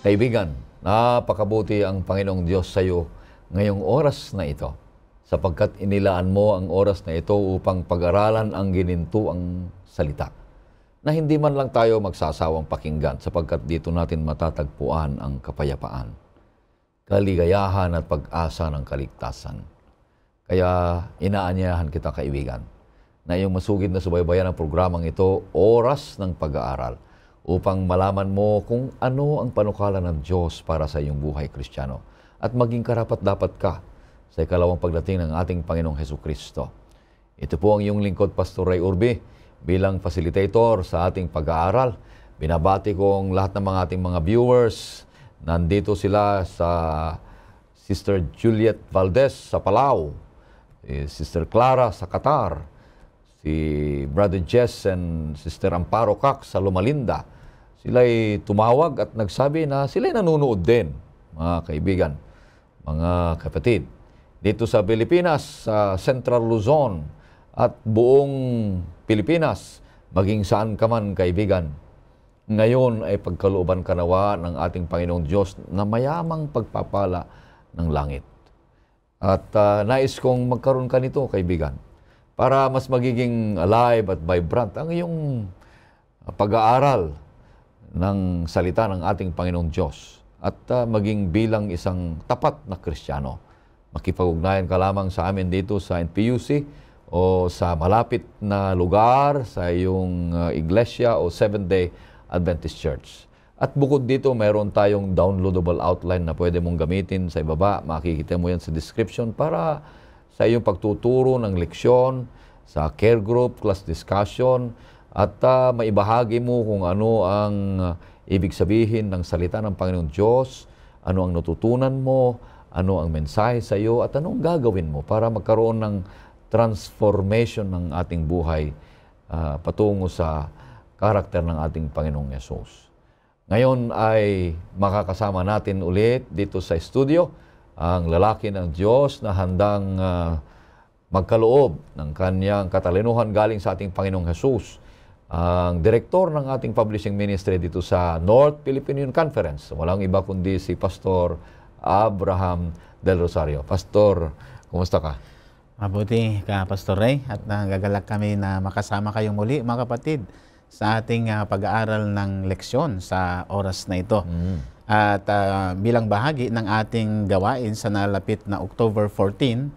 Kaibigan, napakabuti ang Panginoong Diyos sa iyo ngayong oras na ito sapagkat inilaan mo ang oras na ito upang pag-aralan ang gininto ang salita na hindi man lang tayo magsasawang pakinggan sapagkat dito natin matatagpuan ang kapayapaan, kaligayahan at pag-asa ng kaligtasan. Kaya inaanyahan kita kaibigan na iyong masugid na subaybayan ang programang ito, Oras ng Pag-aaral upang malaman mo kung ano ang panukala ng Diyos para sa iyong buhay Kristiyano, at maging karapat-dapat ka sa ikalawang pagdating ng ating Panginoong Heso Kristo. Ito po ang iyong lingkod, Pastor Ray Urbi, bilang facilitator sa ating pag-aaral. Binabati ko ang lahat ng mga ating mga viewers. Nandito sila sa Sister Juliet Valdez sa Palau, eh, Sister Clara sa Qatar, si Brother Jess and Sister Amparo Cox sa Lumalinda. Sila'y tumawag at nagsabi na sila'y nanonood din, mga kaibigan, mga kapatid. Dito sa Pilipinas, sa Central Luzon at buong Pilipinas, maging saan ka man, kaibigan. Ngayon ay pagkalooban kanawa ng ating Panginoong Diyos na mayamang pagpapala ng langit. At uh, nais kong magkaroon ka nito, kaibigan para mas magiging alive at vibrant ang iyong pag-aaral ng salita ng ating Panginoong Diyos at uh, maging bilang isang tapat na Kristiyano. Makipag-ugnayan ka lamang sa amin dito sa NPUC o sa malapit na lugar sa iyong uh, iglesia o Seventh-day Adventist Church. At bukod dito, mayroon tayong downloadable outline na pwede mong gamitin sa ibaba. Makikita mo yan sa description para sa iyong pagtuturo ng leksyon, sa care group, class discussion, at uh, maibahagi mo kung ano ang uh, ibig sabihin ng salita ng Panginoong Diyos, ano ang natutunan mo, ano ang mensahe sa iyo, at anong gagawin mo para magkaroon ng transformation ng ating buhay uh, patungo sa karakter ng ating Panginoong Yesus. Ngayon ay makakasama natin ulit dito sa studio ang lalaki ng Diyos na handang uh, magkaloob ng kanyang katalinuhan galing sa ating Panginoong Hesus. Ang direktor ng ating publishing ministry dito sa North Philippine Union Conference, walang iba kundi si Pastor Abraham Del Rosario. Pastor, kumusta ka? Mabuti ka, Pastor Ray, at nagagalak kami na makasama kayo muli, mga kapatid, sa ating uh, pag-aaral ng leksyon sa oras na ito. Mm. At uh, bilang bahagi ng ating gawain sa nalapit na October 14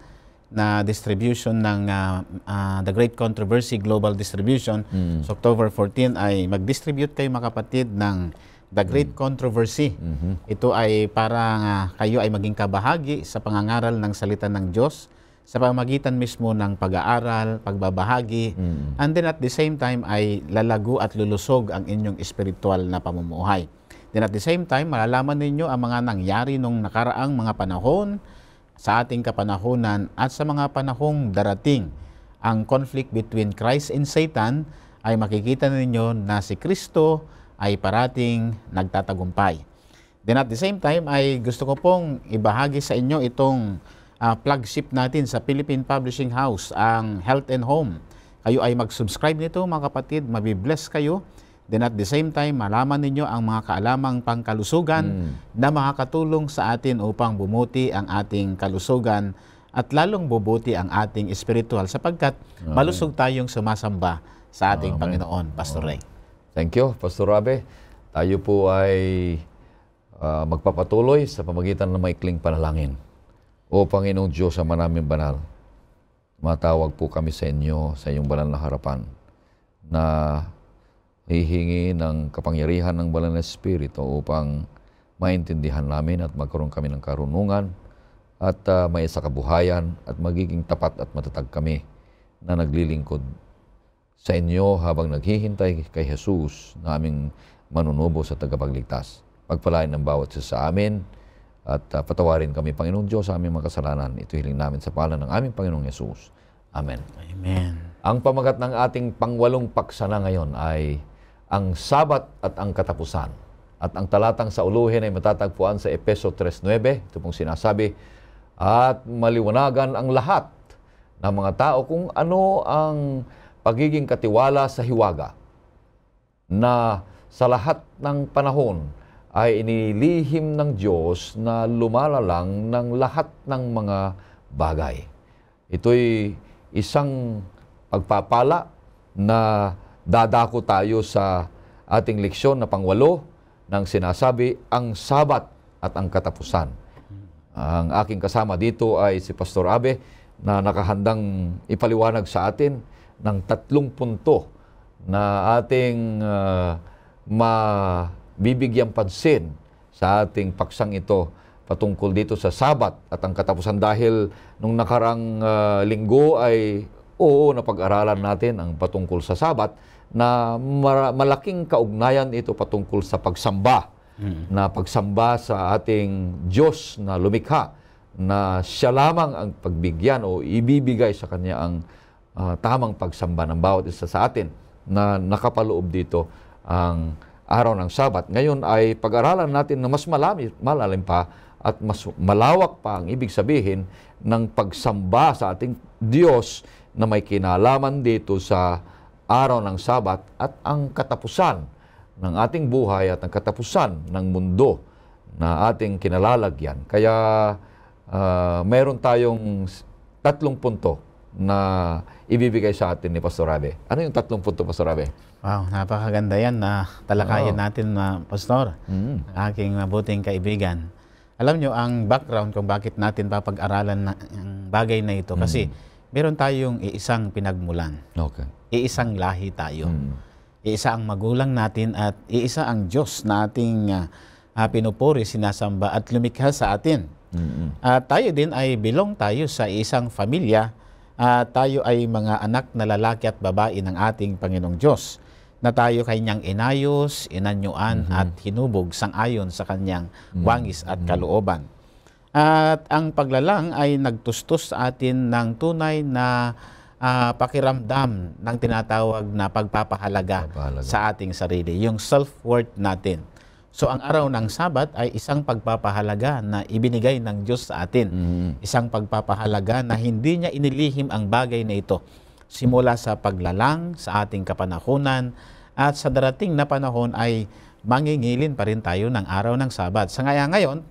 na distribution ng uh, uh, The Great Controversy Global Distribution, mm. so October 14 ay mag-distribute kayo mga kapatid ng The Great mm. Controversy. Mm-hmm. Ito ay para uh, kayo ay maging kabahagi sa pangangaral ng salita ng Diyos sa pamagitan mismo ng pag-aaral, pagbabahagi, mm. and then at the same time ay lalago at lulusog ang inyong espiritual na pamumuhay. Then at the same time, malalaman ninyo ang mga nangyari nung nakaraang mga panahon sa ating kapanahonan at sa mga panahong darating. Ang conflict between Christ and Satan ay makikita ninyo na si Kristo ay parating nagtatagumpay. Then at the same time ay gusto ko pong ibahagi sa inyo itong uh, flagship natin sa Philippine Publishing House, ang Health and Home. Kayo ay mag-subscribe nito mga kapatid, mabibless kayo Then at the same time, malaman ninyo ang mga kaalamang pangkalusugan mm. na makakatulong sa atin upang bumuti ang ating kalusugan at lalong bubuti ang ating espiritual sapagkat Amen. malusog tayong sumasamba sa ating Amen. Panginoon, Pastor Ray. Thank you, Pastor Rabe. Tayo po ay uh, magpapatuloy sa pamagitan ng maikling panalangin. O Panginoong Diyos ang manaming banal, matawag po kami sa inyo sa iyong banal na harapan na hihingi ng kapangyarihan ng banal na Espiritu upang maintindihan namin at magkaroon kami ng karunungan at uh, may sa kabuhayan at magiging tapat at matatag kami na naglilingkod sa inyo habang naghihintay kay Jesus na aming manunubo sa tagapagligtas. Pagpalain ng bawat isa sa amin at uh, patawarin kami, Panginoon Diyos, sa aming mga kasalanan. Ito hiling namin sa pala ng aming Panginoong Yesus. Amen. Amen. Ang pamagat ng ating pangwalong paksa na ngayon ay ang sabat at ang katapusan. At ang talatang sa uluhin ay matatagpuan sa Epeso 3.9, ito pong sinasabi, at maliwanagan ang lahat ng mga tao kung ano ang pagiging katiwala sa hiwaga na sa lahat ng panahon ay inilihim ng Diyos na lumalalang ng lahat ng mga bagay. Ito'y isang pagpapala na dadako tayo sa ating leksyon na pangwalo ng sinasabi ang sabat at ang katapusan. Ang aking kasama dito ay si Pastor Abe na nakahandang ipaliwanag sa atin ng tatlong punto na ating uh, mabibigyang pansin sa ating paksang ito patungkol dito sa sabat at ang katapusan dahil nung nakarang uh, linggo ay Oo, napag-aralan natin ang patungkol sa sabat na malaking kaugnayan ito patungkol sa pagsamba. Mm. Na pagsamba sa ating Diyos na lumikha na siya lamang ang pagbigyan o ibibigay sa kanya ang uh, tamang pagsamba ng bawat isa sa atin na nakapaloob dito ang araw ng Sabat. Ngayon ay pag-aralan natin na mas malami, malalim pa at mas malawak pa ang ibig sabihin ng pagsamba sa ating Diyos na may kinalaman dito sa araw ng Sabat at ang katapusan ng ating buhay at ang katapusan ng mundo na ating kinalalagyan. Kaya uh, meron tayong tatlong punto na ibibigay sa atin ni Pastor Abe. Ano yung tatlong punto, Pastor Abe? Wow, napakaganda yan na talakayan oh. natin, na Pastor, mm. aking mabuting kaibigan. Alam nyo, ang background kung bakit natin papag-aralan na, ang bagay na ito, mm. kasi meron tayong iisang pinagmulan. Okay. Iisang lahi tayo. Hmm. Iisa ang magulang natin at iisa ang Diyos na ating uh, uh, pinupuri, sinasamba at lumikha sa atin. Mm-hmm. Uh, tayo din ay belong tayo sa isang pamilya. Uh, tayo ay mga anak na lalaki at babae ng ating Panginoong Diyos na tayo kanyang inayos, inanyuan mm-hmm. at hinubog sang-ayon sa kanyang mm. wangis mm-hmm. at kalooban. At ang paglalang ay nagtustos sa atin ng tunay na uh, pakiramdam ng tinatawag na pagpapahalaga, pagpapahalaga sa ating sarili, yung self-worth natin. So ang araw ng Sabat ay isang pagpapahalaga na ibinigay ng Diyos sa atin. Mm. Isang pagpapahalaga na hindi niya inilihim ang bagay na ito. Simula sa paglalang sa ating kapanahunan at sa darating na panahon ay mangingilin pa rin tayo ng araw ng Sabat. Sa so, ngayon,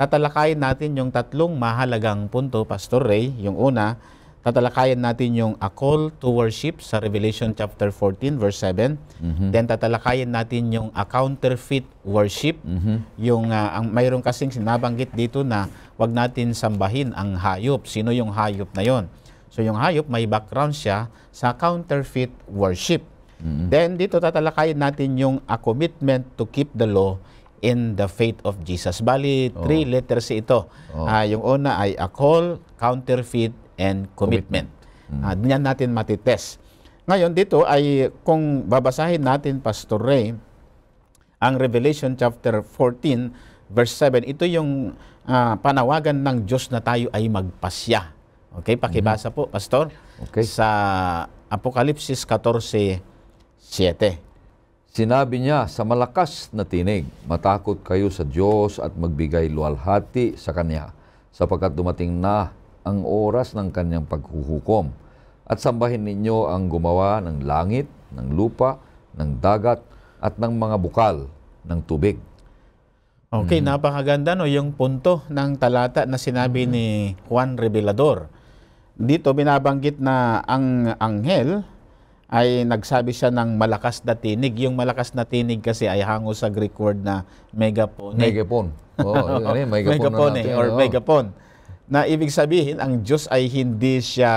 tatalakayin natin yung tatlong mahalagang punto, Pastor Ray. Yung una, tatalakayin natin yung a call to worship sa Revelation chapter 14 verse 7. Mm-hmm. Then tatalakayin natin yung a counterfeit worship. Mm-hmm. Yung uh, ang mayroon kasing sinabanggit dito na wag natin sambahin ang hayop. Sino yung hayop na yon? So yung hayop may background siya sa counterfeit worship. Mm-hmm. Then dito tatalakayin natin yung a commitment to keep the law in the faith of Jesus. Bali, oh. three letters ito. Oh. Uh, yung una ay a call, counterfeit, and commitment. commitment. Mm. Uh, ah, yan natin matitest. Ngayon, dito ay kung babasahin natin, Pastor Ray, ang Revelation chapter 14, verse 7, ito yung uh, panawagan ng Diyos na tayo ay magpasya. Okay, pakibasa mm-hmm. po, Pastor. Okay. Sa Apokalipsis 14, 7. Sinabi niya sa malakas na tinig, matakot kayo sa Diyos at magbigay luwalhati sa Kanya, sapagkat dumating na ang oras ng Kanyang paghuhukom. At sambahin ninyo ang gumawa ng langit, ng lupa, ng dagat, at ng mga bukal ng tubig. Okay, mm. napakaganda no yung punto ng talata na sinabi mm. ni Juan Revelador. Dito binabanggit na ang anghel ay nagsabi siya ng malakas na tinig. Yung malakas na tinig kasi ay hango sa Greek word na megaphone. Megaphone. Oo, oh, ano yun, megaphone, megaphone na eh, natin. or oh. megaphone. Na ibig sabihin, ang Diyos ay hindi siya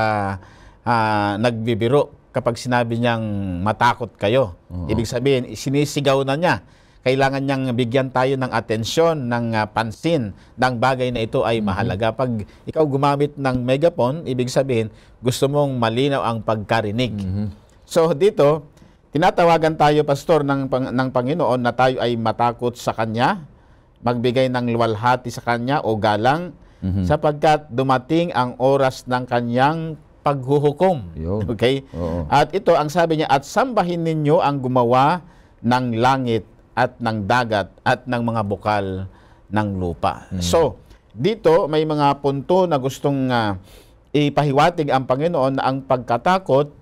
uh, nagbibiro kapag sinabi niyang matakot kayo. Uh-huh. Ibig sabihin, sinisigaw na niya kailangan niyang bigyan tayo ng atensyon, ng uh, pansin, ng bagay na ito ay mhm. mahalaga. Pag ikaw gumamit ng megaphone, ibig sabihin, gusto mong malinaw ang pagkarinig. Mm-hmm. So dito, tinatawagan tayo pastor ng ng Panginoon na tayo ay matakot sa kanya, magbigay ng luwalhati sa kanya o galang mm-hmm. sapagkat dumating ang oras ng kanyang paghuhukom. Yo. Okay? Oo. At ito ang sabi niya at sambahin ninyo ang gumawa ng langit at ng dagat at ng mga bukal ng lupa. Mm-hmm. So, dito may mga punto na gustong uh, ipahiwatig ang Panginoon na ang pagkatakot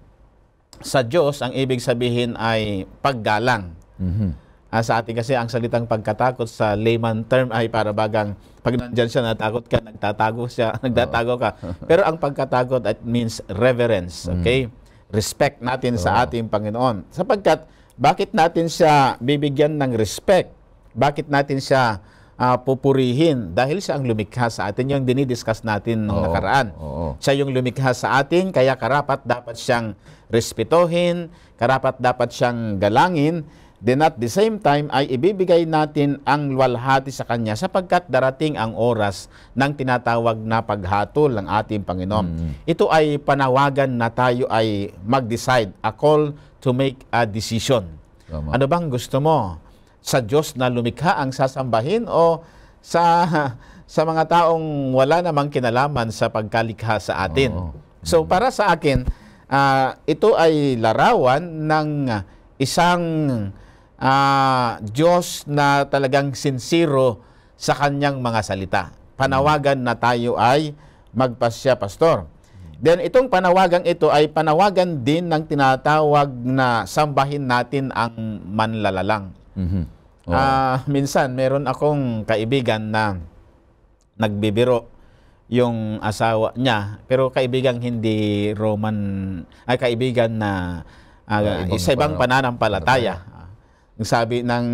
sa Diyos, ang ibig sabihin ay paggalang. Mm-hmm. Uh, sa atin kasi ang salitang pagkatakot sa layman term ay para bagang pag nandyan siya, natakot ka, nagtatago siya, nagtatago ka. Pero ang pagkatakot, it means reverence, mhm. okay? mm Respect natin oh. sa ating Panginoon. Sapagkat, bakit natin siya bibigyan ng respect? Bakit natin siya uh, pupurihin dahil siya ang lumikha sa atin. Yung dinidiscuss natin noong nakaraan. Oo. Siya yung lumikha sa atin, kaya karapat dapat siyang respetohin, karapat dapat siyang galangin. Then at the same time ay ibibigay natin ang walhati sa Kanya sapagkat darating ang oras ng tinatawag na paghatol ng ating Panginoon. Mm-hmm. Ito ay panawagan na tayo ay mag-decide, a call to make a decision. Tama. Ano bang gusto mo? sa Diyos na lumikha ang sasambahin o sa sa mga taong wala namang kinalaman sa pagkalikha sa atin. Oo. So para sa akin, uh, ito ay larawan ng isang uh, Diyos na talagang sinsiro sa kanyang mga salita. Panawagan na tayo ay magpasya, Pastor. Then itong panawagan ito ay panawagan din ng tinatawag na sambahin natin ang manlalalang. Mm-hmm. Oh. Uh, minsan, meron akong kaibigan na nagbibiro yung asawa niya, pero kaibigan hindi Roman, ay kaibigan na uh, ibang isa ibang pananampalataya. Ang sabi ng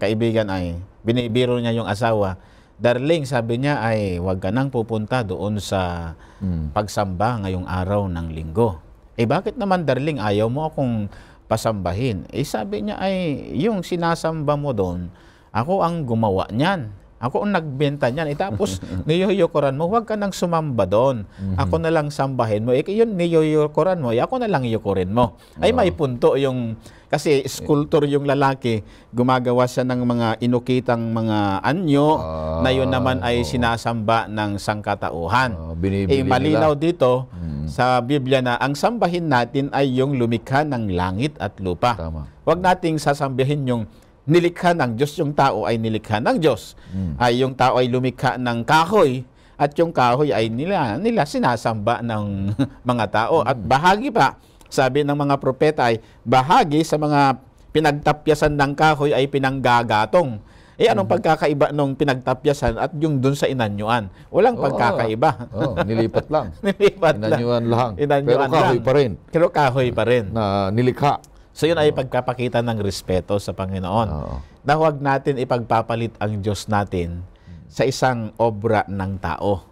kaibigan ay, binibiro niya yung asawa, Darling, sabi niya ay huwag ka nang pupunta doon sa hmm. pagsamba ngayong araw ng linggo. Eh bakit naman darling, ayaw mo akong pasambahin. Eh sabi niya ay yung sinasamba mo doon, ako ang gumawa niyan. Ako ang nagbenta niyan. Eh, tapos, niyoyokoran mo, huwag ka nang sumamba doon. Mhm. Ako na lang sambahin mo. Eh, yun, niyoyokoran mo, eh, ako na lang yokorin mo. Ay, may punto yung kasi sculptor yung lalaki, gumagawa siya ng mga inukitang mga anyo uh, na yun ah, naman ay sinasamba ng sangkatauhan. Uh, eh, malinaw nila. dito hmm. sa Biblia na ang sambahin natin ay yung lumikha ng langit at lupa. Tama. Huwag nating sasambahin yung nilikha ng Diyos, yung tao ay nilikha ng Diyos. Hmm. Ay yung tao ay lumikha ng kahoy at yung kahoy ay nila nila sinasamba ng mga tao hmm. at mm. bahagi pa sabi ng mga propeta ay bahagi sa mga pinagtapyasan ng kahoy ay pinanggagatong. Eh anong mm-hmm. pagkakaiba nung pinagtapyasan at yung dun sa inanyuan? Walang oh, pagkakaiba. Oo, oh, nilipat lang. nilipat inanyuan lang. lang. Inanyuan Pero kahoy lang. pa rin. Pero kahoy pa rin. Na nilikha. So yun oh. ay pagpapakita ng respeto sa Panginoon. Oh. Na huwag natin ipagpapalit ang Diyos natin sa isang obra ng tao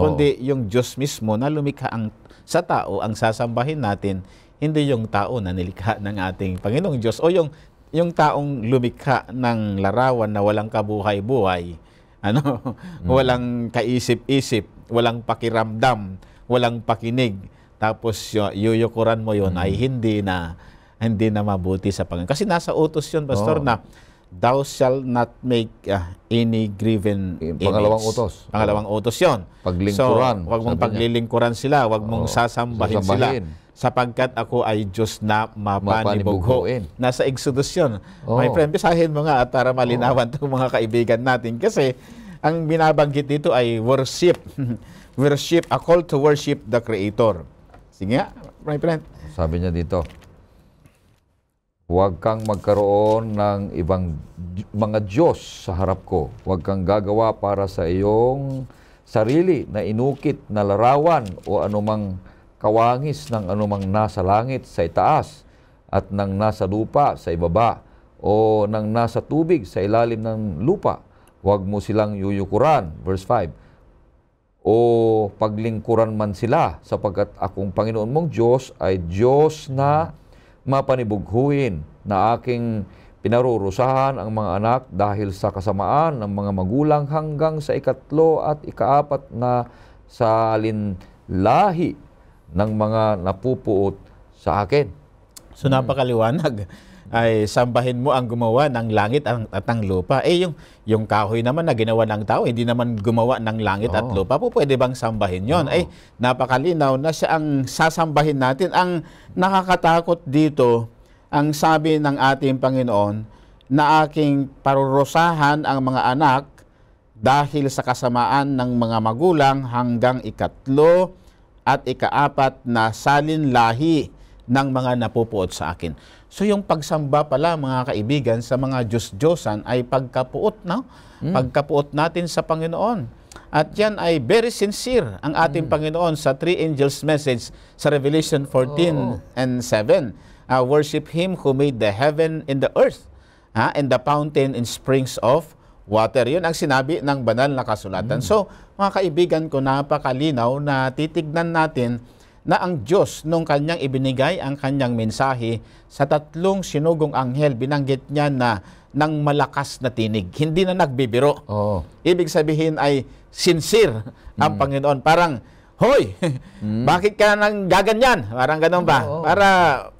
kundi yung Diyos mismo na lumikha ang, sa tao ang sasambahin natin, hindi yung tao na nilikha ng ating Panginoong Diyos o yung yung taong lumikha ng larawan na walang kabuhay-buhay, ano, mm. walang kaisip-isip, walang pakiramdam, walang pakinig, tapos yuyukuran mo yon mm. ay hindi na hindi na mabuti sa Panginoon. Kasi nasa utos yon Pastor, oh. na thou shalt not make uh, any graven image. Pangalawang utos. Pangalawang utos yon. Paglingkuran. So, wag mong paglilingkuran niya. sila, Huwag mong Oo, sasambahin, sasambahin sila sapagkat ako ay Diyos na mapanibugho. Nasa Exodus yun. Oh. My friend, bisahin mo nga at para malinawan oh. itong mga kaibigan natin. Kasi ang binabanggit dito ay worship. worship, a call to worship the Creator. Sige nga, my friend. Sabi niya dito, Huwag kang magkaroon ng ibang mga Diyos sa harap ko. Huwag kang gagawa para sa iyong sarili na inukit na larawan o anumang kawangis ng anumang nasa langit sa itaas at ng nasa lupa sa ibaba o ng nasa tubig sa ilalim ng lupa. Huwag mo silang yuyukuran. Verse 5. O paglingkuran man sila sapagkat akong Panginoon mong Diyos ay Diyos na mapanibughuin na aking pinarurusahan ang mga anak dahil sa kasamaan ng mga magulang hanggang sa ikatlo at ikaapat na salin lahi ng mga napupuot sa akin. So napakaliwanag ay sambahin mo ang gumawa ng langit at ang lupa. Eh yung, yung kahoy naman na ginawa ng tao, hindi naman gumawa ng langit oh. at lupa. Po, pwede bang sambahin yon? Oh. Eh, ay napakalinaw na siya ang sasambahin natin. Ang nakakatakot dito, ang sabi ng ating Panginoon, na aking parurusahan ang mga anak dahil sa kasamaan ng mga magulang hanggang ikatlo at ikaapat na salin lahi ng mga napupuot sa akin. So yung pagsamba pala mga kaibigan sa mga Diyos-Diyosan ay pagkapuot no? mm. pagkapuot natin sa Panginoon. At yan ay very sincere ang ating mm. Panginoon sa three angels message sa Revelation 14 oh. and 7. Uh, worship Him who made the heaven and the earth ha, and the fountain and springs of water. Yun ang sinabi ng banal na kasulatan. Mm. So mga kaibigan ko, napakalinaw na titignan natin na ang Diyos nung kanyang ibinigay ang kanyang mensahe sa tatlong sinugong anghel, binanggit niya na ng malakas na tinig. Hindi na nagbibiro. Oh. Ibig sabihin ay sincere ang mm. Panginoon. Parang, Hoy, mm. bakit ka nang gaganyan? Parang ganun ba? Oh, Para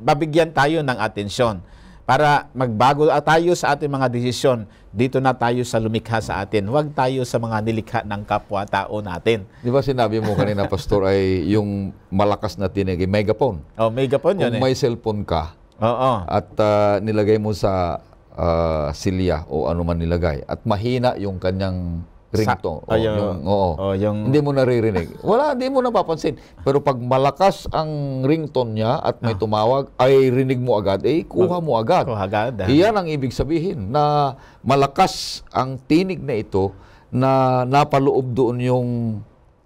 babigyan tayo ng atensyon para magbago tayo sa ating mga desisyon. Dito na tayo sa lumikha sa atin. Huwag tayo sa mga nilikha ng kapwa-tao natin. Di ba sinabi mo kanina, Pastor, ay yung malakas na tinig, eh, megaphone. Oh, megaphone Kung yun Kung eh. may eh. cellphone ka, Oo. Oh, oh. at uh, nilagay mo sa uh, silya o anuman nilagay, at mahina yung kanyang ringtone. Sa, oh, yung, yung, oh, oo. Oh, yung... Hindi mo naririnig. Wala, hindi mo napapansin. Pero pag malakas ang ringtone niya at may ah. tumawag, ay rinig mo agad, eh kuha mo agad. Kuha agad. Ah. Iyan ang ibig sabihin na malakas ang tinig na ito na napaloob doon yung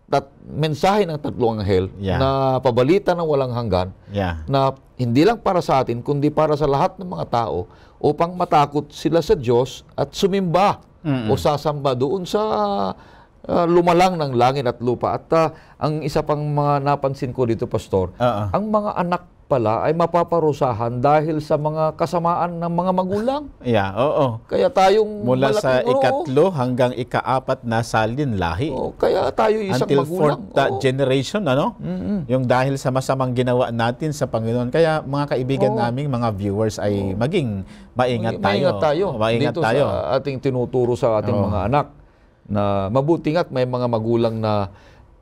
tat, mensahe ng tatlong anghel yeah. na pabalita ng walang hanggan yeah. na hindi lang para sa atin kundi para sa lahat ng mga tao upang matakot sila sa Diyos at sumimba mm o sasamba doon sa uh, lumalang ng langit at lupa. At uh, ang isa pang mga napansin ko dito, Pastor, uh-uh. ang mga anak pala ay mapaparusahan dahil sa mga kasamaan ng mga magulang. Yeah, oo. Kaya tayong mula sa ikatlo oo. hanggang ikaapat na salin lahi. Oo, kaya tayo isang Until magulang. Until fourth uh, oo. generation ano? Mm-hmm. Yung dahil sa masamang ginawa natin sa Panginoon. Kaya mga kaibigan oo. naming mga viewers ay oo. maging maingat tayo. Maingat tayo. Maingat Dito tayo. sa ating tinuturo sa ating oo. mga anak na mabuting at may mga magulang na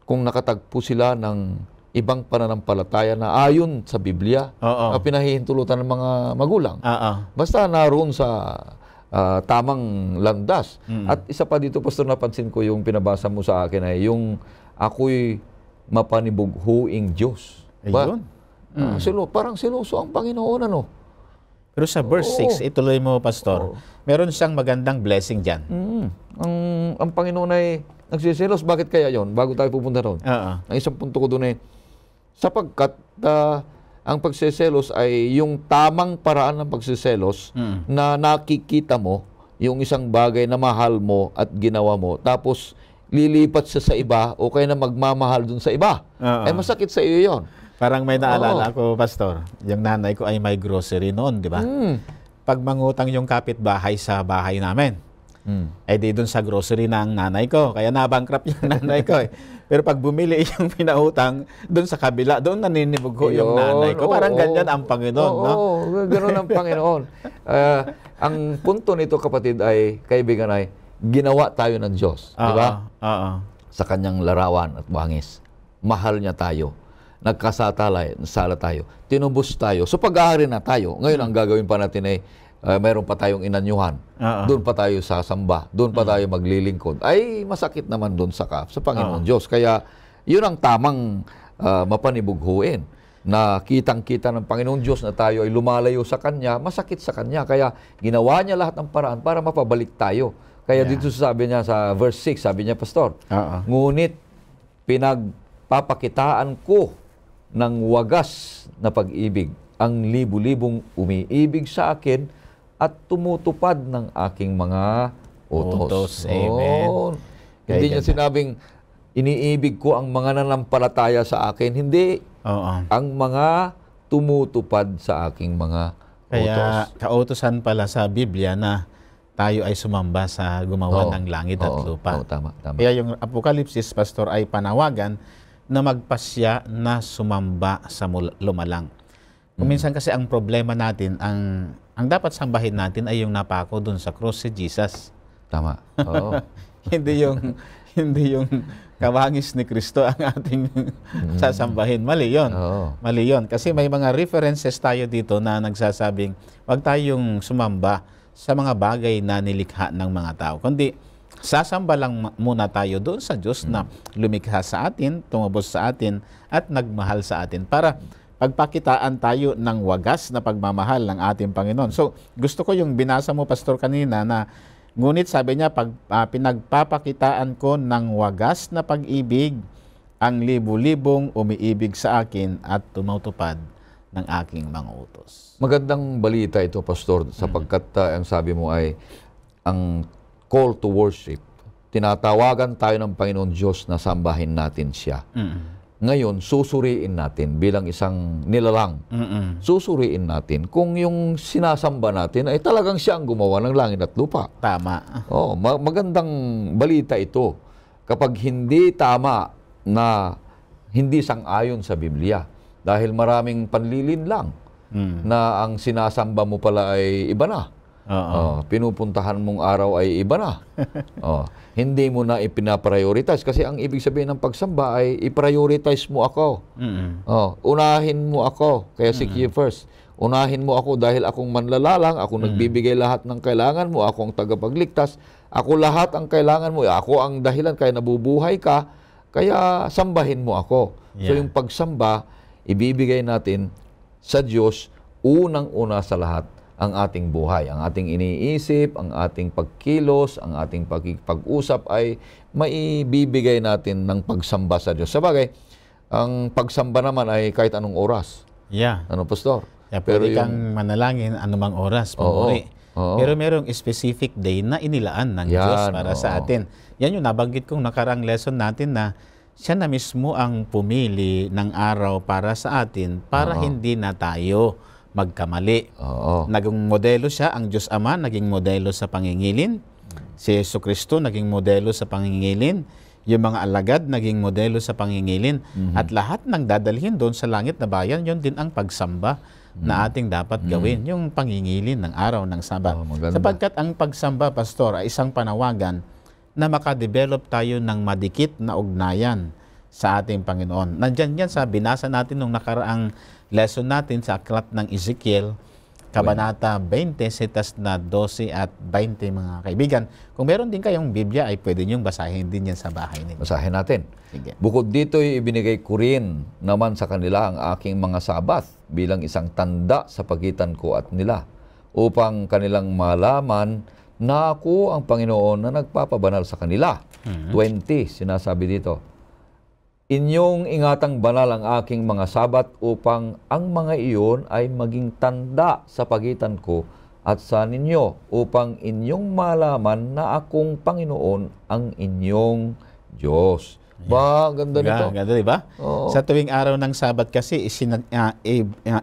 kung nakatagpo sila ng ibang pananampalataya na ayon sa Biblia uh na pinahihintulutan ng mga magulang. uh Basta naroon sa uh, tamang landas. mm At isa pa dito, Pastor, napansin ko yung pinabasa mo sa akin ay eh, yung ako'y mapanibughuing Diyos. Ayun. Ba? Ah, mm. Uh, silo, parang siloso ang Panginoon, ano? Pero sa verse 6, ituloy mo, Pastor, Oo. meron siyang magandang blessing dyan. Mm. Ang, ang Panginoon ay nagsisilos. Bakit kaya yon Bago tayo pupunta roon. Uh-uh. Ang isang punto ko doon ay, eh, sapagkat uh, ang pagseselos ay yung tamang paraan ng pagseselos mm. na nakikita mo yung isang bagay na mahal mo at ginawa mo tapos lilipat siya sa iba o kaya na magmamahal dun sa iba. Uh-oh. Eh, ay masakit sa iyo yon. Parang may naalala ko, Pastor. Yung nanay ko ay may grocery noon, di ba? Mm. Pag mangutang yung kapitbahay sa bahay namin, Mm. Eh di doon sa grocery ng nanay ko. Kaya nabankrupt yung nanay ko eh. Pero pag bumili yung pinautang doon sa kabila, doon naninibog ko yung nanay ko. Parang oo, ganyan ang Panginoon. Oo, no? oo ganun ang Panginoon. uh, ang punto nito kapatid ay, kaibigan ay, ginawa tayo ng Diyos. Uh-oh, di ba? Oo. Sa kanyang larawan at bangis. Mahal niya tayo nagkasatalay, nasala tayo, tinubos tayo, so pag-aari na tayo. Ngayon, ang gagawin pa natin ay uh, ah, meron pa tayong inanyuhan, uh-huh. doon pa tayo sasamba, doon pa uh-huh. tayo maglilingkod, ay masakit naman doon sa, sa Panginoon uh-huh. Diyos. Kaya yun ang tamang uh, mapanibughuin na kitang-kita ng Panginoon Diyos na tayo ay lumalayo sa Kanya, masakit sa Kanya. Kaya ginawa niya lahat ng paraan para mapabalik tayo. Kaya yeah. dito sabi niya sa verse 6, sabi niya, Pastor, uh-huh. ngunit pinagpapakitaan ko ng wagas na pag-ibig ang libu-libong umiibig sa akin at tumutupad ng aking mga utos. utos amen. Kaya hindi niya sinabing, iniibig ko ang mga nanampalataya sa akin. Hindi. Oo. Ang mga tumutupad sa aking mga Kaya, utos. Kaya kautosan pala sa Biblia na tayo ay sumamba sa gumawa oo, ng langit oo, at lupa. Oo, tama, tama. Kaya yung Apokalipsis, Pastor, ay panawagan na magpasya na sumamba sa lumalang. Kuminsan kasi ang problema natin, ang ang dapat sambahin natin ay yung napako doon sa cross si Jesus. Tama. Oo. hindi yung hindi yung kawangis ni Kristo ang ating mm. sasambahin. Mali yon. Oo. Mali yon. Kasi may mga references tayo dito na nagsasabing wag tayong sumamba sa mga bagay na nilikha ng mga tao. Kundi sasamba lang muna tayo doon sa Diyos na mm. lumikha sa atin, tumubos sa atin, at nagmahal sa atin. Para pagpakitaan tayo ng wagas na pagmamahal ng ating Panginoon. So, gusto ko yung binasa mo, Pastor, kanina na ngunit sabi niya, pag, uh, pinagpapakitaan ko ng wagas na pag-ibig ang libu-libong umiibig sa akin at tumautupad ng aking mga utos. Magandang balita ito, Pastor, mm-hmm. sapagkat uh, ang sabi mo ay ang call to worship tinatawagan tayo ng Panginoon Diyos na sambahin natin siya. Mm-hmm. Ngayon, susuriin natin bilang isang nilalang. Mm-mm. Susuriin natin kung yung sinasamba natin ay talagang siya ang gumawa ng langit at lupa. Tama. Oh, ma- magandang balita ito. Kapag hindi tama na hindi sang-ayon sa Biblia dahil maraming panlilin lang mm. na ang sinasamba mo pala ay iba na. Uh-huh. Oh, pinupuntahan mong araw ay iba na. oh, hindi mo na ipinaprioritize kasi ang ibig sabihin ng pagsamba ay i-prioritize mo ako. Mm-hmm. Oh, unahin mo ako, kaya seek mm-hmm. ye first. Unahin mo ako dahil akong manlalalang, ako mm-hmm. nagbibigay lahat ng kailangan mo, ako ang tagapagligtas, ako lahat ang kailangan mo, ako ang dahilan kaya nabubuhay ka, kaya sambahin mo ako. Yeah. So yung pagsamba, ibibigay natin sa Diyos unang-una sa lahat ang ating buhay. Ang ating iniisip, ang ating pagkilos, ang ating pag-usap ay maibibigay natin ng pagsamba sa Diyos. Sabagay, ang pagsamba naman ay kahit anong oras. Yeah. Ano, Pastor? Yeah, Pero pwede yung... kang manalangin anumang oras. Pumuri. Oo, oo. Pero merong specific day na inilaan ng Yan, Diyos para oo. sa atin. Yan yung nabanggit kong nakarang lesson natin na siya na mismo ang pumili ng araw para sa atin para oo. hindi na tayo magkamali. Oo. Naging modelo siya, ang Diyos Ama naging modelo sa pangingilin. Si Yeso Kristo naging modelo sa pangingilin. Yung mga alagad naging modelo sa pangingilin. Mm-hmm. At lahat ng dadalhin doon sa langit na bayan, yon din ang pagsamba mm-hmm. na mhm. ating dapat mm-hmm. gawin. Yung pangingilin ng araw ng Sabat. Oh, Sapagkat ang pagsamba, Pastor, ay isang panawagan na makadevelop tayo ng madikit na ugnayan sa ating Panginoon. Nandyan yan sa binasa natin nung nakaraang lesson natin sa aklat ng Ezekiel, Kabanata 20, setas na 12 at 20 mga kaibigan. Kung meron din kayong Biblia ay pwede niyong basahin din yan sa bahay ninyo. Basahin natin. Sige. Bukod dito, ibinigay ko rin naman sa kanila ang aking mga sabat bilang isang tanda sa pagitan ko at nila upang kanilang malaman na ako ang Panginoon na nagpapabanal sa kanila. Mm-hmm. 20, sinasabi dito. Inyong ingatang banal ang aking mga sabat upang ang mga iyon ay maging tanda sa pagitan ko at sa ninyo upang inyong malaman na akong Panginoon ang inyong Diyos. Ba, ganda nito. Ganda, di ba? Sa tuwing araw ng Sabat kasi isinag, uh,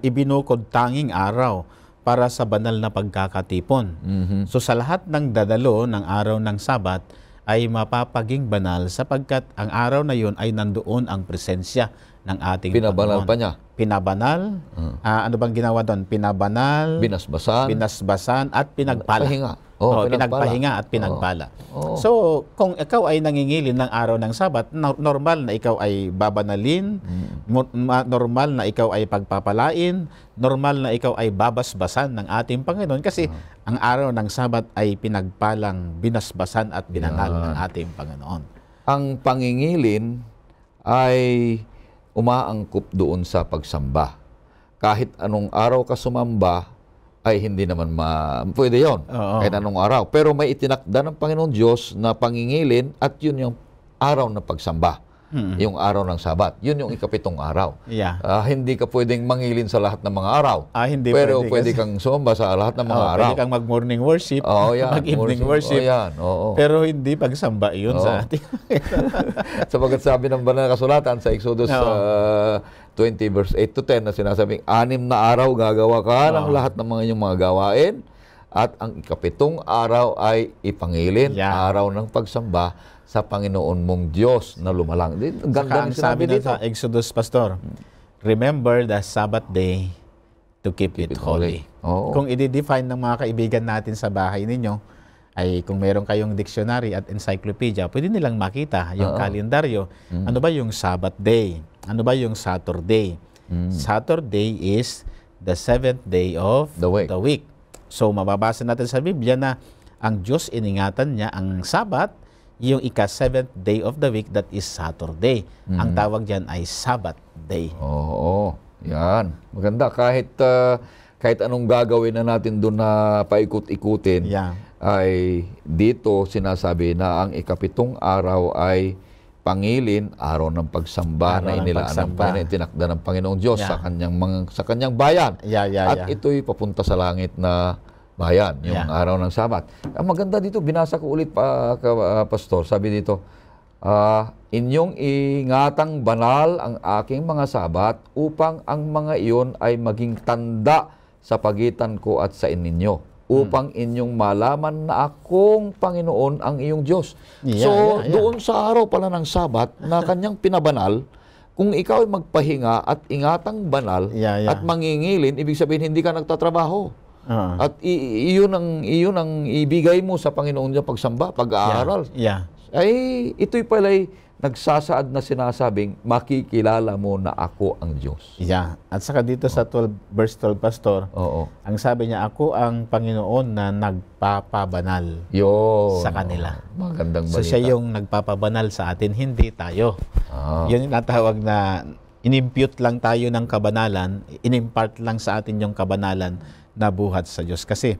ibinukod tanging araw para sa banal na pagkakatipon. Mm-hmm. So sa lahat ng dadalo ng araw ng Sabat, ay mapapaging banal sapagkat ang araw na yun ay nandoon ang presensya ng ating Pinabanal Panginoon. pa niya. Pinabanal. Uh, -huh. uh, ano bang ginawa doon? Pinabanal. Binasbasan. Binasbasan at pinagpala. Pahinga. Oh, oh pinagpahinga at pinagpala. Oh. Oh. So, kung ikaw ay nangingilin ng araw ng Sabat, normal na ikaw ay babanalin, mm. normal na ikaw ay pagpapalain, normal na ikaw ay babasbasan ng ating Panginoon kasi oh. ang araw ng Sabat ay pinagpalang binasbasan at binanal yeah. ng ating Panginoon. Ang pangingilin ay umaangkop doon sa pagsamba. Kahit anong araw ka sumamba, ay hindi naman ma pwede yon kahit anong araw. Pero may itinakda ng Panginoon Diyos na pangingilin at yun yung araw na pagsamba. Hmm. Yung araw ng Sabat. Yun yung ikapitong araw. Yeah. Uh, hindi ka pwedeng mangilin sa lahat ng mga araw. Ah, hindi Pero pwede, pwede kang sumamba sa lahat ng mga oh, araw. Pwede kang mag-morning worship, oh, yan, mag-evening worship. Oh, yan, oh, oh. Pero hindi pagsamba yun oh. sa ating. Sabagat sabi ng banal na kasulatan sa Exodus oh. uh, 20 verse 8 to 10 na sinasabing, anim na araw gagawa ka ng ah. lahat ng mga inyong mga gawain at ang ikapitong araw ay ipangilin, yeah. araw ng pagsamba sa Panginoon mong Diyos na lumalang. Ganda ng sabi dito. Sa Exodus, Pastor, remember the Sabbath day to keep, keep it, it holy. holy. Kung i-define ng mga kaibigan natin sa bahay ninyo, ay kung meron kayong dictionary at encyclopedia, pwede nilang makita yung kalendaryo. Mm. Ano ba yung Sabbath day? Ano ba yung Saturday? Mm. Saturday is the seventh day of the week. the week. So mababasa natin sa Biblia na ang Diyos iningatan niya ang Sabat, yung ika-seventh day of the week, that is Saturday. Mm. Ang hmm. tawag diyan ay Sabat day. Oo, yan. Maganda. Kahit, uh, kahit anong gagawin na natin doon na paikot-ikutin, yeah. ay dito sinasabi na ang ikapitong araw ay pangilin, araw ng pagsamba araw na inilaan ng, ng Panginoon, ng Panginoong Diyos yeah. sa kanyang mga, sa kanyang bayan. Yeah, yeah, At yeah. ito'y papunta sa langit na bayan, yung yeah. araw ng Sabat. Ang maganda dito, binasa ko ulit pa ka, uh, pastor, sabi dito, uh, inyong ingatang banal ang aking mga Sabat upang ang mga iyon ay maging tanda sa pagitan ko at sa ininyo upang inyong malaman na akong Panginoon ang iyong Diyos. Yeah, so, yeah, yeah. doon sa araw pala ng Sabat na kanyang pinabanal, kung ikaw ay magpahinga at ingatang banal yeah, yeah. at mangingilin, ibig sabihin hindi ka nagtatrabaho. uh At iyon ang iyon ang ibigay mo sa Panginoon niya pagsamba, pag-aaral. Yeah, yeah. Ay ito'y pala ay nagsasaad na sinasabing, makikilala mo na ako ang Diyos. Yeah. At saka dito oh. sa 12, verse 12, Pastor, Oo. ang sabi niya, ako ang Panginoon na nagpapabanal Yo. sa kanila. Magandang balita. So siya yung nagpapabanal sa atin, hindi tayo. Ah. Yun yung natawag na inimpute lang tayo ng kabanalan, inimpart lang sa atin yung kabanalan na buhat sa Diyos. Kasi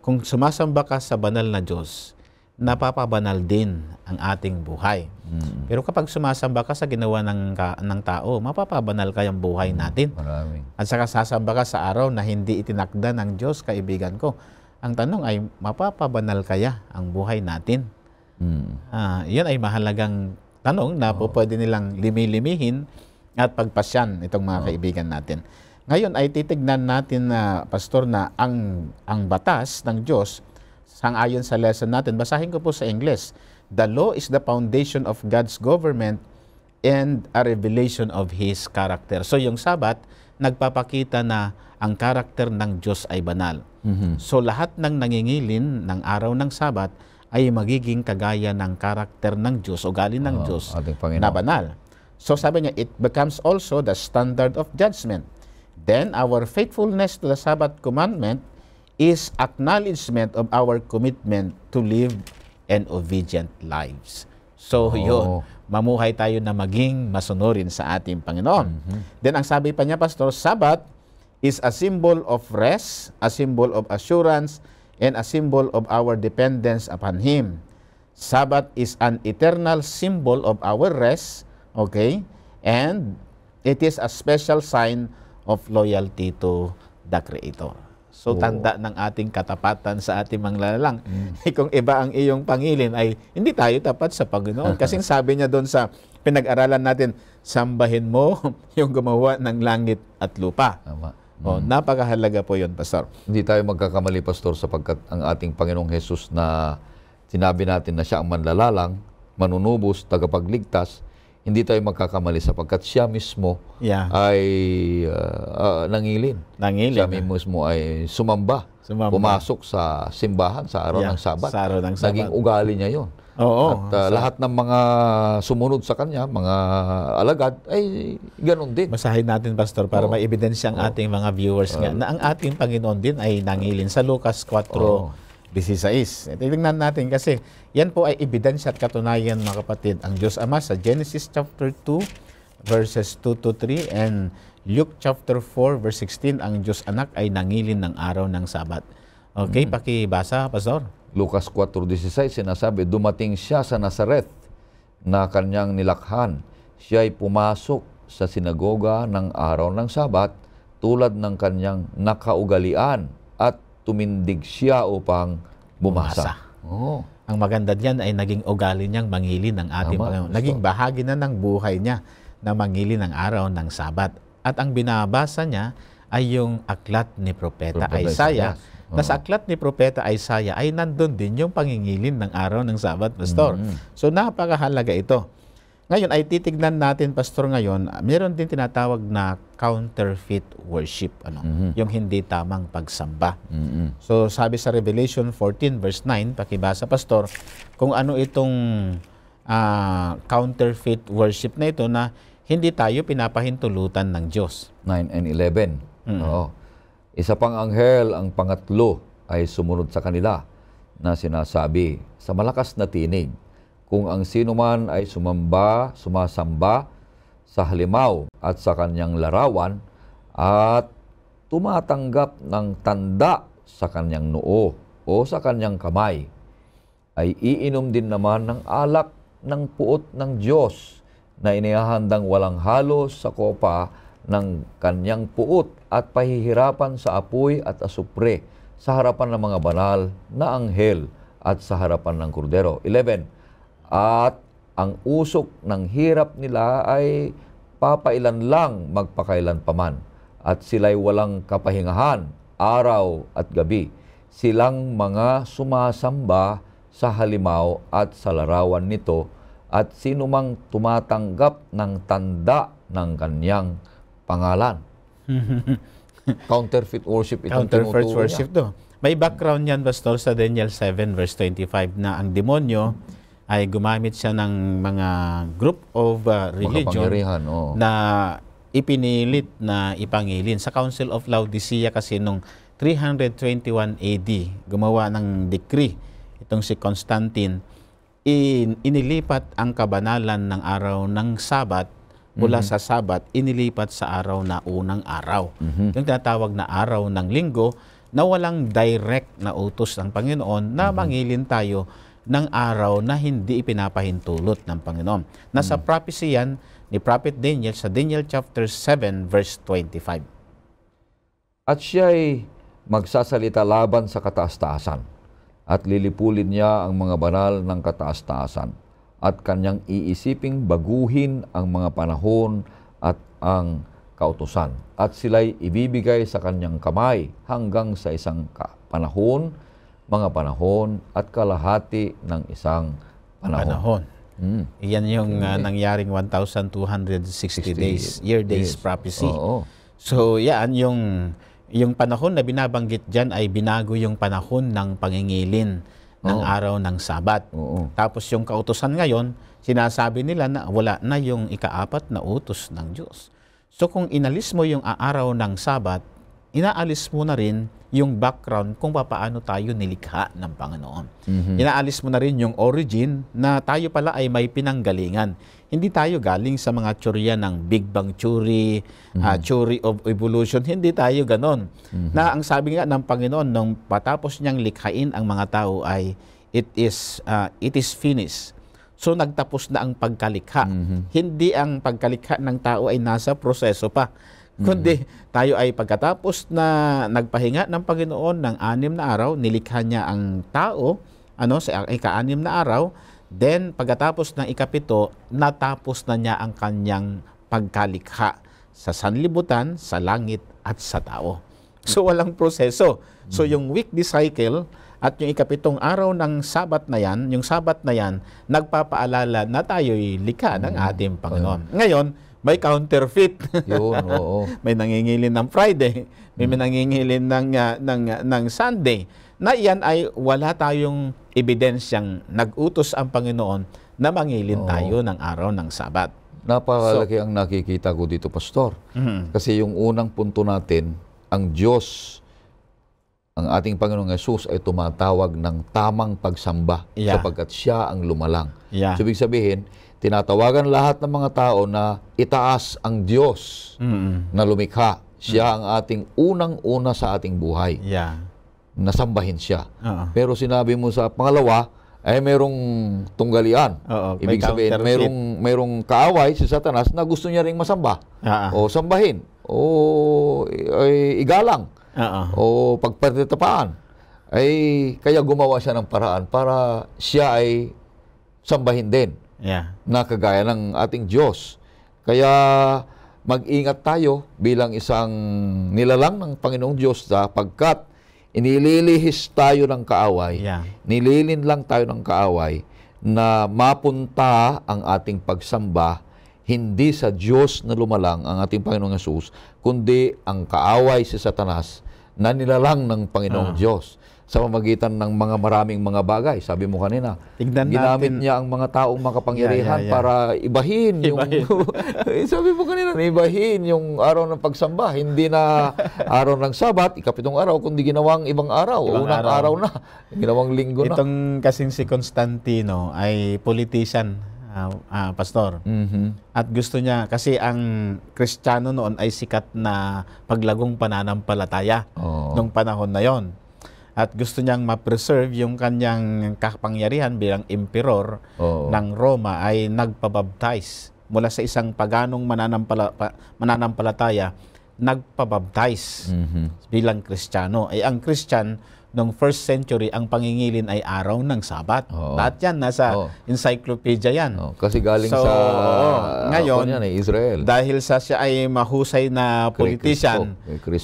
kung sumasamba ka sa banal na Diyos, napapabanal din ang ating buhay. Mm. Pero kapag sumasamba ka sa ginawa ng, ka, ng tao, mapapabanal ka yung buhay mm. natin. Maraming. At saka sasamba ka sa araw na hindi itinakda ng Diyos, kaibigan ko. Ang tanong ay, mapapabanal kaya ang buhay natin? Mm. Ah, yun ay mahalagang tanong na oh. pwede nilang limilimihin at pagpasyan itong mga oh. kaibigan natin. Ngayon ay titignan natin na, Pastor, na ang, ang batas ng Diyos Sangayon sa lesson natin, basahin ko po sa English. The law is the foundation of God's government and a revelation of His character. So yung Sabat, nagpapakita na ang karakter ng Diyos ay banal. Mm-hmm. So lahat ng nangingilin ng araw ng Sabat ay magiging kagaya ng karakter ng Diyos o galing ng oh, Diyos na banal. So sabi niya, it becomes also the standard of judgment. Then our faithfulness to the Sabbath commandment is acknowledgement of our commitment to live and obedient lives. So oh. yun, mamuhay tayo na maging masunurin sa ating Panginoon. Mm-hmm. Then ang sabi pa niya, Pastor, Sabbath is a symbol of rest, a symbol of assurance, and a symbol of our dependence upon Him. Sabbath is an eternal symbol of our rest, okay? And it is a special sign of loyalty to the Creator. So Oo. tanda ng ating katapatan sa ating manglalang. Mm. Eh, kung iba ang iyong pangilin ay hindi tayo tapat sa Panginoon. Kasi sabi niya doon sa pinag-aralan natin, sambahin mo yung gumawa ng langit at lupa. Tama. Mm. O, napakahalaga po yun, Pastor. Hindi tayo magkakamali, Pastor, sapagkat ang ating Panginoong Jesus na sinabi natin na siya ang manlalalang, manunubos, tagapagligtas, hindi tayo magkakamali sapagkat siya mismo yeah. ay uh, uh, nangilin. Nangilin. Siya ah. mismo ay sumamba, sumamba, pumasok sa simbahan sa araw yeah. ng Sabat. Sa araw ng Sabat. Naging ugali niya yon. Oo. At uh, so, lahat ng mga sumunod sa kanya, mga alagad, ay ganun din. Masahin natin, Pastor, para may ebidensya ang ating mga viewers uh, nga na ang ating Panginoon din ay nangilin. Sa Lucas 4, 16. Tingnan natin kasi yan po ay ebidensya at katunayan mga kapatid. Ang Diyos Ama sa Genesis chapter 2 verses 2 to 3 and Luke chapter 4 verse 16 ang Diyos Anak ay nangilin ng araw ng Sabat. Okay, mm-hmm. pakibasa Pastor. Lucas 4.16 sinasabi, Dumating siya sa Nazareth na kanyang nilakhan. Siya ay pumasok sa sinagoga ng araw ng Sabat tulad ng kanyang nakaugalian at tumindig siya upang bumasa. bumasa. Oh. Ang maganda diyan ay naging ugali niyang mangilin ng ating Tama, Panginoon. Naging bahagi na ng buhay niya na mangilin ng araw ng Sabat. At ang binabasa niya ay yung aklat ni Propeta, Propeta Isaiah. Isaiah. Na sa aklat ni Propeta Isaiah ay nandun din yung pangingilin ng araw ng Sabat, Pastor. Mm-hmm. So napakahalaga ito. Ngayon ay titignan natin pastor ngayon, meron din tinatawag na counterfeit worship, ano, mm-hmm. yung hindi tamang pagsamba. Mm-hmm. So sabi sa Revelation 14 verse 9, pakibasa pastor, kung ano itong uh, counterfeit worship na ito na hindi tayo pinapahintulutan ng Diyos. 9 and 11. Mm-hmm. Oo. Isa pang anghel, ang pangatlo ay sumunod sa kanila na sinasabi sa malakas na tinig kung ang sino man ay sumamba, sumasamba sa halimaw at sa kanyang larawan at tumatanggap ng tanda sa kanyang noo o sa kanyang kamay, ay iinom din naman ng alak ng puot ng Diyos na inihahandang walang halo sa kopa ng kanyang puot at pahihirapan sa apoy at asupre sa harapan ng mga banal na anghel at sa harapan ng kordero. 11 at ang usok ng hirap nila ay papailan lang magpakailan paman. At sila'y walang kapahingahan, araw at gabi. Silang mga sumasamba sa halimaw at sa larawan nito at sinumang tumatanggap ng tanda ng kanyang pangalan. Counterfeit worship itong Counterfeit worship niya. to. May background yan, Pastor, sa Daniel 7 verse 25 na ang demonyo ay gumamit siya ng mga group of uh, religion oh. na ipinilit na ipangilin. Sa Council of Laodicea kasi nung 321 AD, gumawa ng decree itong si Constantine, in, inilipat ang kabanalan ng araw ng Sabat mula mm-hmm. sa Sabat, inilipat sa araw na unang araw. Mm-hmm. Yung tinatawag na araw ng linggo na walang direct na utos ng Panginoon na mm-hmm. mangilin tayo ng araw na hindi ipinapahintulot ng Panginoon. Nasa hmm. prophecy yan ni Prophet Daniel sa Daniel chapter 7 verse 25. At siya ay magsasalita laban sa kataas-taasan at lilipulin niya ang mga banal ng kataas-taasan at kanyang iisiping baguhin ang mga panahon at ang kautosan at sila'y ibibigay sa kanyang kamay hanggang sa isang panahon mga panahon at kalahati ng isang panahon. panahon. Mm. Iyan yung uh, nangyaring 1,260 days, year days yes. prophecy. Oo. So yan yung yung panahon na binabanggit diyan ay binago yung panahon ng pangingilin ng Oo. araw ng Sabat. Oo. Tapos yung kautosan ngayon, sinasabi nila na wala na yung ikaapat na utos ng Diyos. So kung inalis mo yung araw ng Sabat, inaalis mo na rin yung background kung paano tayo nilikha ng Panginoon. Mm-hmm. Inaalis mo na rin yung origin na tayo pala ay may pinanggalingan. Hindi tayo galing sa mga teorya ng Big Bang Theory, mm-hmm. uh, Theory of Evolution. Hindi tayo ganon. Mm-hmm. Na ang sabi nga ng Panginoon, nung patapos niyang likhain ang mga tao ay, it is, uh, it is finished. So nagtapos na ang pagkalikha. Mm-hmm. Hindi ang pagkalikha ng tao ay nasa proseso pa. Mm-hmm. Kundi tayo ay pagkatapos na nagpahinga ng Panginoon ng anim na araw, nilikha niya ang tao ano sa ika-anim na araw, then pagkatapos ng ikapito, natapos na niya ang kanyang pagkalikha sa sanlibutan, sa langit at sa tao. So mm-hmm. walang proseso. So mm-hmm. yung weekly cycle at yung ikapitong araw ng sabat na yan, yung sabat na yan, nagpapaalala na tayo'y likha ng ating Panginoon. Ngayon, may counterfeit. Yun, oo. may nangingilin ng Friday, may, hmm. nangingilin ng, uh, ng, uh, ng Sunday. Na iyan ay wala tayong ebidensyang nag-utos ang Panginoon na mangilin oo. tayo ng araw ng Sabat. Napakalaki so, ang nakikita ko dito, Pastor. hmm Kasi yung unang punto natin, ang Diyos, ang ating Panginoong Yesus ay tumatawag ng tamang pagsamba yeah. sapagkat siya ang lumalang. Yeah. So, ibig sabihin, tinatawagan lahat ng mga tao na itaas ang Diyos mm-hmm. na lumikha. Siya mm-hmm. ang ating unang-una sa ating buhay. Yeah. Nasambahin siya. Uh-huh. Pero sinabi mo sa pangalawa, ay merong tunggalian. Uh-huh. Ibig sabihin, merong, merong kaaway si Satanas na gusto niya ring masamba. Uh-huh. O sambahin. O ay, igalang. Uh-huh. O pagpatitapaan. Ay kaya gumawa siya ng paraan para siya ay sambahin din. Yeah. Na kagaya ng ating Diyos. Kaya mag-ingat tayo bilang isang nilalang ng Panginoong Diyos sapagkat inililihis tayo ng kaaway. Yeah. Nililin lang tayo ng kaaway na mapunta ang ating pagsamba hindi sa Diyos na lumalang ang ating Panginoong Yesus, kundi ang kaaway si Satanas na nilalang ng Panginoong uh. Diyos sa pamagitan ng mga maraming mga bagay. Sabi mo kanina, Tignan ginamit natin. niya ang mga taong makapangyarihan yeah, yeah, yeah. para ibahin. ibahin. Yung, eh, sabi mo kanina, ibahin yung araw ng pagsamba. Hindi na araw ng sabat, ikapitong araw, kundi ginawang ibang araw. Ibang Unang araw. araw na, ginawang linggo na. Itong kasing si Constantino ay politician, uh, uh, pastor. Mm-hmm. At gusto niya, kasi ang kristyano noon ay sikat na paglagong pananampalataya oh. noong panahon na yon at gusto niyang ma-preserve yung kanyang kapangyarihan bilang emperor Oo. ng Roma ay nagpabaptize mula sa isang paganong mananampala, pa, mananampalataya nagpabaptize mm-hmm. bilang Kristiyano. Ay ang Christian nung first century, ang pangingilin ay araw ng Sabat. Oo. Lahat yan, nasa Oo. encyclopedia yan. Oh. Kasi galing so, sa oo. ngayon, yan, eh, Israel. Dahil sa siya ay mahusay na politician,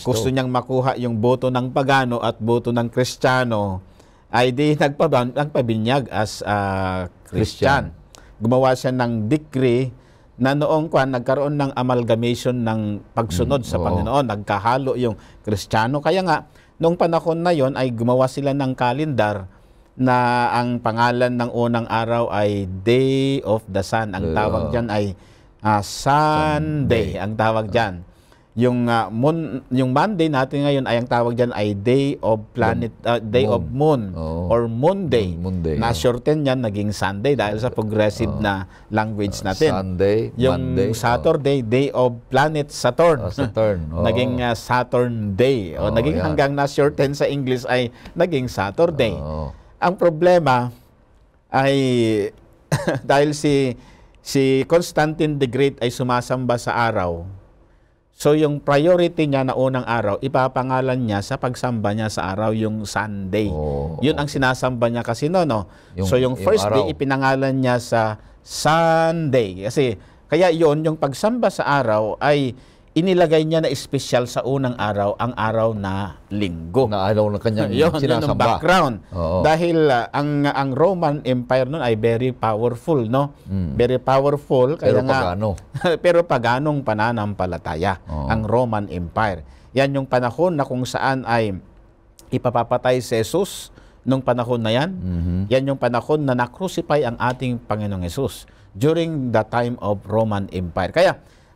gusto niyang makuha yung boto ng pagano at boto ng kristyano, ay di nagpabinyag as ah, Christian. Gumawa siya ng decree na noong kwan nagkaroon ng amalgamation ng pagsunod mm, sa oo. Panginoon. Nagkahalo yung Kristiyano. Kaya nga, Noong panahon na yon ay gumawa sila ng kalendar na ang pangalan ng unang araw ay Day of the Sun. Ang tawag dyan ay uh, Sunday, Sunday. ang tawag dyan yung uh, moon yung Monday natin ngayon ay ang tawag diyan ay day of planet uh, day moon. of moon oh. or Monday. Mm, day. na shorten yan naging Sunday dahil sa progressive oh. na language ah, natin. Sunday, yung Monday, Saturday oh. day of planet Saturn. Oh, Saturn. Oh. naging uh, Saturn day o oh, naging yan. hanggang na shorten sa English ay naging Saturday. Oh. Ang problema ay dahil si si Constantine the Great ay sumasamba sa araw So yung priority niya na unang araw, ipapangalan niya sa pagsamba niya sa araw yung Sunday. Oh, Yun ang sinasamba niya kasi no, no? Yung, so yung first yung day, ipinangalan niya sa Sunday. Kasi kaya yon yung pagsamba sa araw ay inilagay niya na special sa unang araw ang araw na linggo. Na araw ng kanyang yun, sinasamba. Yun background. Oo. Dahil uh, ang ang Roman Empire noon ay very powerful, no? Mm. Very powerful. Kaya pero nga, pagano. pero paganong pananampalataya Oo. ang Roman Empire. Yan yung panahon na kung saan ay ipapapatay si Jesus nung panahon na yan. Mm-hmm. Yan yung panahon na na-crucify ang ating Panginoong Jesus during the time of Roman Empire. Kaya,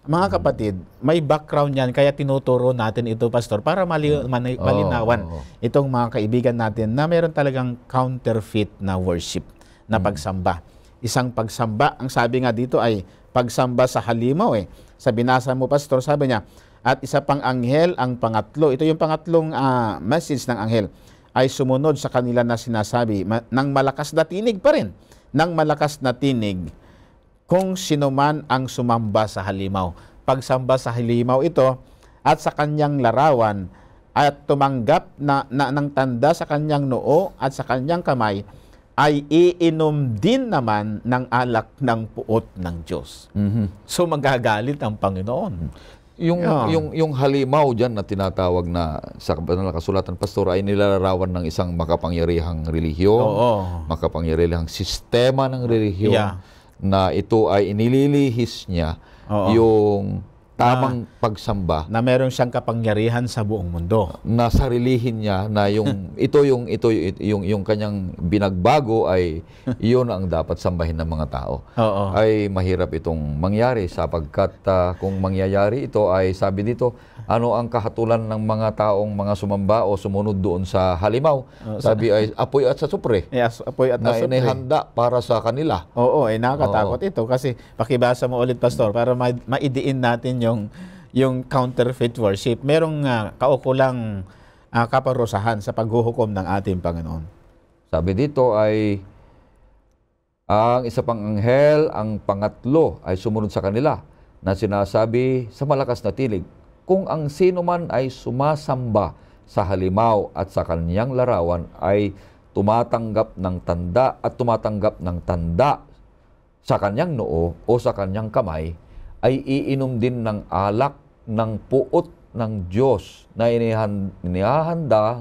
mga kapatid, may background yan kaya tinuturo natin ito, Pastor, para mali, mm. malinawan itong mga kaibigan natin na meron talagang counterfeit na worship, na mm. pagsamba. Isang pagsamba, ang sabi nga dito ay pagsamba sa halimaw eh. Sa binasa mo, Pastor, sabi niya, at isa pang anghel ang pangatlo. Ito yung pangatlong uh, message ng anghel ay sumunod sa kanila na sinasabi ma- ng malakas na tinig pa rin. Nang malakas na tinig kung sino man ang sumamba sa halimaw. Pagsamba sa halimaw ito at sa kanyang larawan at tumanggap na, na ng tanda sa kanyang noo at sa kanyang kamay ay iinom din naman ng alak ng puot ng Diyos. Mm-hmm. So magagalit ang Panginoon. Yung, yeah. yung, yung halimaw dyan na tinatawag na sa banal kasulatan, Pastor, ay nilalarawan ng isang makapangyarihang relihiyon, makapangyarihang sistema ng relihiyon. Yeah na ito ay inililihis niya Oo. yung tamang na, pagsamba na meron siyang kapangyarihan sa buong mundo na sarilihin niya na yung ito yung ito yung yung kanyang binagbago ay iyon ang dapat sambahin ng mga tao Oo. ay mahirap itong mangyari sapagkat uh, kung mangyayari ito ay sabi dito ano ang kahatulan ng mga taong mga sumamba o sumunod doon sa halimaw Oo, sabi ay apoy at sa supre yes, apoy at na inihanda para sa kanila Oo ay eh, nakakatakot Oo. ito kasi pakibasa mo ulit pastor para ma- maidiin natin yung yung counterfeit worship, merong uh, kaukulang uh, kaparusahan sa paghuhukom ng ating Panginoon. Sabi dito ay ang isa pang anghel, ang pangatlo ay sumunod sa kanila na sinasabi sa malakas na tilig, kung ang sino man ay sumasamba sa halimaw at sa kanyang larawan ay tumatanggap ng tanda at tumatanggap ng tanda sa kanyang noo o sa kanyang kamay ay iinom din ng alak ng puot ng Diyos na inihahanda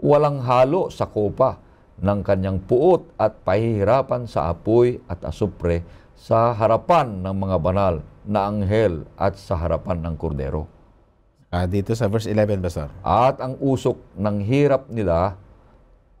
walang halo sa kopa ng kanyang puot at pahihirapan sa apoy at asupre sa harapan ng mga banal na anghel at sa harapan ng kordero. Ah, dito sa verse 11, Pastor. At ang usok ng hirap nila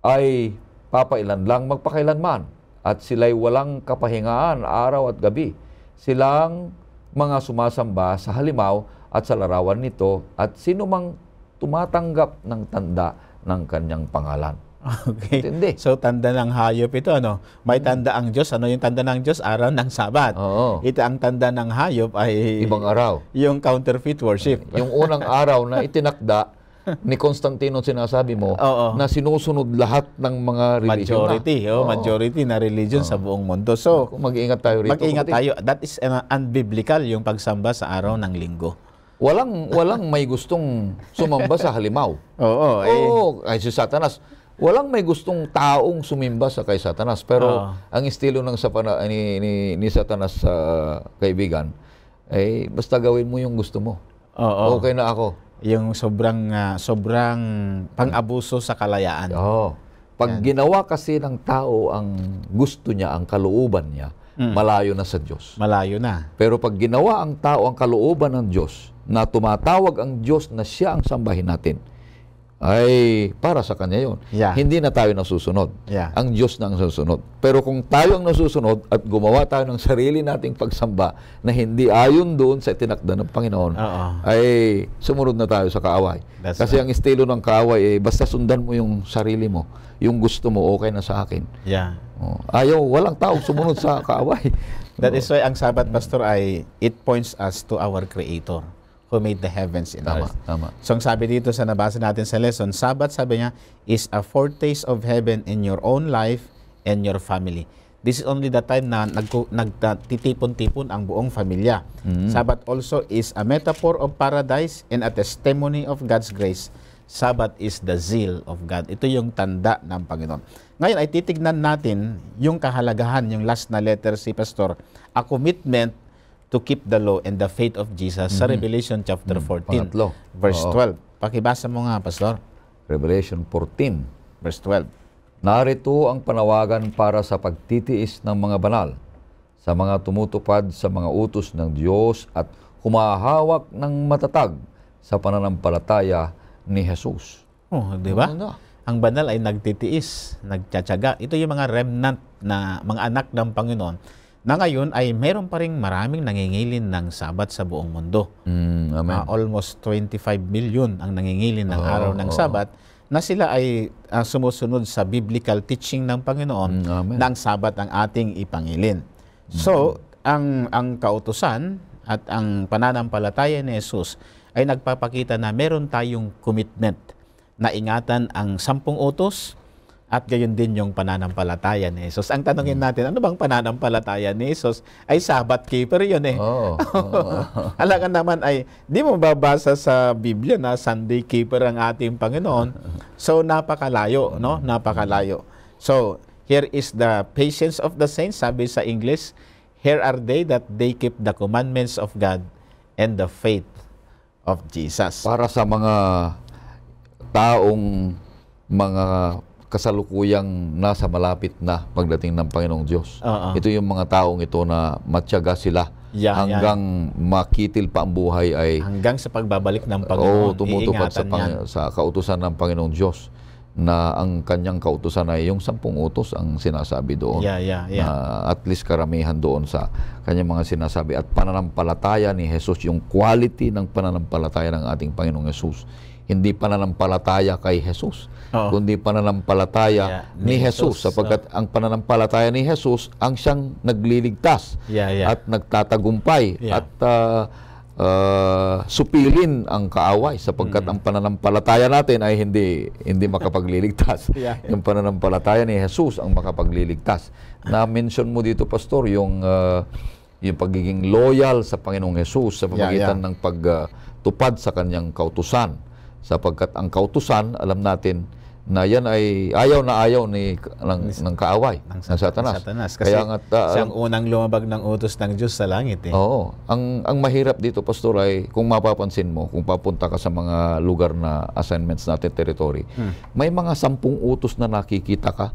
ay papailan lang magpakailanman at sila'y walang kapahingaan araw at gabi. Silang mga sumasamba sa halimaw at sa larawan nito at sino mang tumatanggap ng tanda ng kanyang pangalan. Okay. Tindi. So tanda ng hayop ito ano? May mm-hmm. tanda ang Diyos. Ano yung tanda ng Diyos? Araw ng Sabat. Oo. Ito ang tanda ng hayop ay ibang araw. Yung counterfeit worship. yung unang araw na itinakda ni Constantino sinasabi mo oh, oh. na sinusunod lahat ng mga religion. Majority, na. oh, oh. majority na religion oh. sa buong mundo. So, mag-iingat tayo rito. Mag-iingat tayo. That is uh, unbiblical yung pagsamba sa araw ng linggo. Walang walang may gustong sumamba sa halimaw. Oo, oh, oh, eh. ay si Satanas. Walang may gustong taong sumimba sa kay Satanas. Pero oh. ang estilo ng sa pana, ni, ni, ni Satanas sa uh, kaibigan, eh, basta gawin mo yung gusto mo. Oo. Oh, oh. Okay na ako. Yung sobrang uh, sobrang pang-abuso sa kalayaan. Oo. Oh. Pag Yan. ginawa kasi ng tao ang gusto niya, ang kalooban niya, mm. malayo na sa Diyos. Malayo na. Pero pag ginawa ang tao ang kalooban ng Diyos, na tumatawag ang Diyos na siya ang sambahin natin, ay para sa Kanya yon. Yeah. Hindi na tayo nasusunod. Yeah. Ang Diyos na ang susunod. Pero kung tayo ang nasusunod at gumawa tayo ng sarili nating pagsamba na hindi ayon doon sa tinakda ng Panginoon, Uh-oh. ay sumunod na tayo sa kaaway. That's Kasi right. ang estilo ng kaaway, eh, basta sundan mo yung sarili mo, yung gusto mo, okay na sa akin. Yeah. Oh, ayaw, walang tao sumunod sa kaaway. That is why ang Sabbath, Pastor, ay it points us to our Creator who made the heavens and tama, earth. Tama. So ang sabi dito sa nabasa natin sa lesson, Sabbath sabi niya is a foretaste of heaven in your own life and your family. This is only the time na nagtitipon-tipon ang buong pamilya. Mm-hmm. Sabbath also is a metaphor of paradise and a testimony of God's grace. Sabbath is the zeal of God. Ito yung tanda ng Panginoon. Ngayon ay titignan natin yung kahalagahan, yung last na letter si Pastor, a commitment to keep the law and the faith of Jesus mm-hmm. sa Revelation chapter 14 mm-hmm. Pangatlo. verse Oo. 12. Pakibasa mo nga, Pastor. Revelation 14 verse 12. Narito ang panawagan para sa pagtitiis ng mga banal sa mga tumutupad sa mga utos ng Diyos at humahawak ng matatag sa pananampalataya ni Jesus. Oh, di ba? Ano? Ang banal ay nagtitiis, nagtsatsaga. Ito yung mga remnant na mga anak ng Panginoon na ngayon ay meron pa ring maraming nangingilin ng sabat sa buong mundo. Mm, amen. Uh, almost 25 million ang nangingilin ng oh, araw ng oh. sabat na sila ay uh, sumusunod sa biblical teaching ng Panginoon mm, amen. na ang sabat ang ating ipangilin. Mm. So, ang ang kautusan at ang pananampalataya ni Jesus ay nagpapakita na meron tayong commitment na ingatan ang sampung utos, at gayon din yung pananampalataya ni Jesus. Ang tanongin hmm. natin, ano bang pananampalataya ni Jesus? Ay Sabbath keeper yun eh. Oh, oh. Halaga naman ay, di mo babasa sa Biblia na Sunday keeper ang ating Panginoon. So napakalayo, no? Hmm. Napakalayo. So, here is the patience of the saints, sabi sa English, here are they that they keep the commandments of God and the faith of Jesus. Para sa mga taong mga kasalukuyang nasa malapit na pagdating ng Panginoong Diyos. Uh-uh. Ito yung mga taong ito na matyaga sila yeah, hanggang yeah. makitil pa ang buhay ay hanggang sa pagbabalik ng Panginoon. Oo, tumutupad sa, pang, yan. sa kautusan ng Panginoong Diyos na ang kanyang kautusan ay yung sampung utos ang sinasabi doon. Yeah, yeah, yeah. Na at least karamihan doon sa kanyang mga sinasabi. At pananampalataya ni Jesus, yung quality ng pananampalataya ng ating Panginoong Jesus. Hindi pananampalataya kay Jesus oh. kundi pananampalataya yeah. ni, ni Jesus, Jesus sapagkat oh. ang pananampalataya ni Jesus ang siyang nagliligtas yeah, yeah. at nagtatagumpay yeah. at uh, uh, supilin ang kaaway sapagkat mm ang pananampalataya natin ay hindi hindi makapagliligtas. yeah, yeah. Yung pananampalataya ni Jesus ang makapagliligtas. Na-mention mo dito pastor yung uh, yung pagiging loyal sa Panginoong Jesus sa pamagitan yeah, yeah. ng pagtupad uh, sa kanyang kautusan sapagkat ang kautusan, alam natin, na yan ay ayaw na ayaw ni ng, ng kaaway ng, ng Satanas. Satanas. Kasi Kaya nga, uh, ah, siyang unang lumabag ng utos ng Diyos sa langit. Eh. Oo. Ang, ang mahirap dito, Pastor, ay kung mapapansin mo, kung papunta ka sa mga lugar na assignments natin, territory, hmm. may mga sampung utos na nakikita ka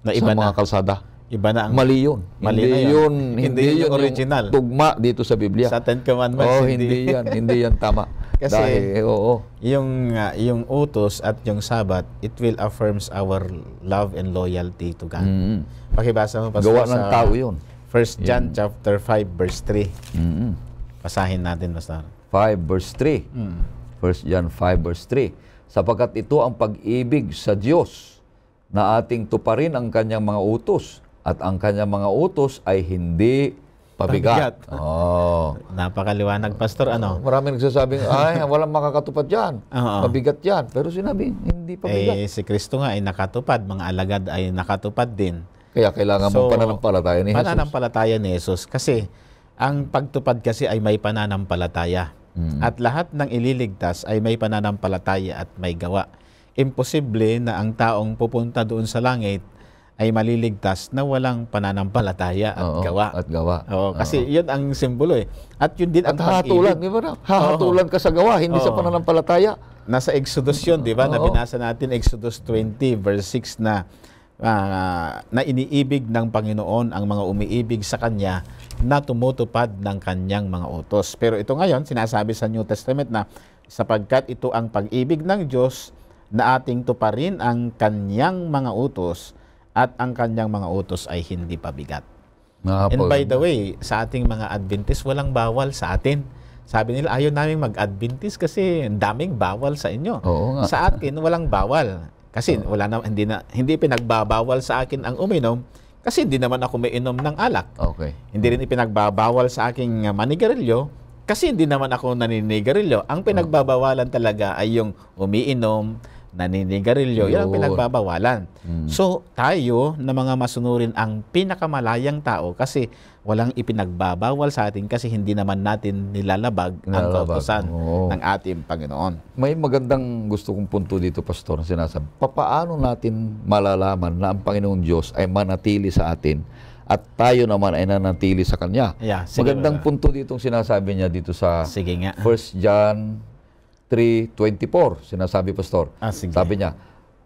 na iba sa mga na. kalsada. Iba na ang mali yun. Mali hindi na yun. yun hindi, hindi yun original. Yung tugma dito sa Biblia. Sa Ten Commandments. Oh, hindi, hindi yan. Hindi yan tama. Kasi Dahil, eh, oo. yung uh, yung utos at yung sabat, it will affirms our love and loyalty to God. Mm-hmm. Pakibasa mo pastor Gawa ng tao yun. 1 John yun. chapter 5 verse 3. Mm-hmm. Pasahin natin pastor. 5 verse 3. Mm. 1 John 5 verse 3. Sapagkat ito ang pag-ibig sa Diyos na ating tuparin ang kanyang mga utos at ang kanyang mga utos ay hindi pabigat. pabigat. Oh. Napakaliwanag, Pastor. Ano? Maraming nagsasabing, ay, walang makakatupad yan. Uh-oh. Pabigat yan. Pero sinabi, hindi pabigat. Eh, si Kristo nga ay nakatupad. Mga alagad ay nakatupad din. Kaya kailangan so, mong pananampalataya ni Jesus. Pananampalataya ni Jesus. Kasi, ang pagtupad kasi ay may pananampalataya. Mm-hmm. At lahat ng ililigtas ay may pananampalataya at may gawa. Imposible na ang taong pupunta doon sa langit ay maliligtas na walang pananampalataya at Oo, gawa. At gawa. Oo, kasi Oo. yun ang simbolo eh. At yun din at ang hahatulan, di ba na? Hahatulan Oo. ka sa gawa, hindi Oo. sa pananampalataya. Nasa Exodus yun, di ba? Na binasa natin Exodus 20 verse 6 na uh, na iniibig ng Panginoon ang mga umiibig sa Kanya na tumutupad ng Kanyang mga utos. Pero ito ngayon, sinasabi sa New Testament na sapagkat ito ang pag-ibig ng Diyos na ating tuparin ang Kanyang mga utos, at ang kanyang mga utos ay hindi pabigat. Ah, And by the way, sa ating mga Adventist, walang bawal sa atin. Sabi nila, ayaw namin mag-Adventist kasi daming bawal sa inyo. Oo nga. Sa akin, walang bawal. Kasi Oo. wala na, hindi, na, hindi pinagbabawal sa akin ang uminom kasi hindi naman ako umiinom ng alak. Okay. Hindi rin ipinagbabawal sa aking ah, manigarilyo kasi hindi naman ako naninigarilyo. Ang pinagbabawalan talaga ay yung umiinom, naninigarilyo, yun ang pinagbabawalan. Mm. So, tayo na mga masunurin ang pinakamalayang tao kasi walang ipinagbabawal sa atin kasi hindi naman natin nilalabag, nilalabag. ang kautosan Oo. ng ating Panginoon. May magandang gusto kong punto dito, Pastor, na sinasabi. Papaano natin malalaman na ang Panginoon Diyos ay manatili sa atin at tayo naman ay nanatili sa Kanya? Yeah, Magandang punto dito ang sinasabi niya dito sa sige 1 John 3.24, sinasabi Pastor. Ah, Sabi niya,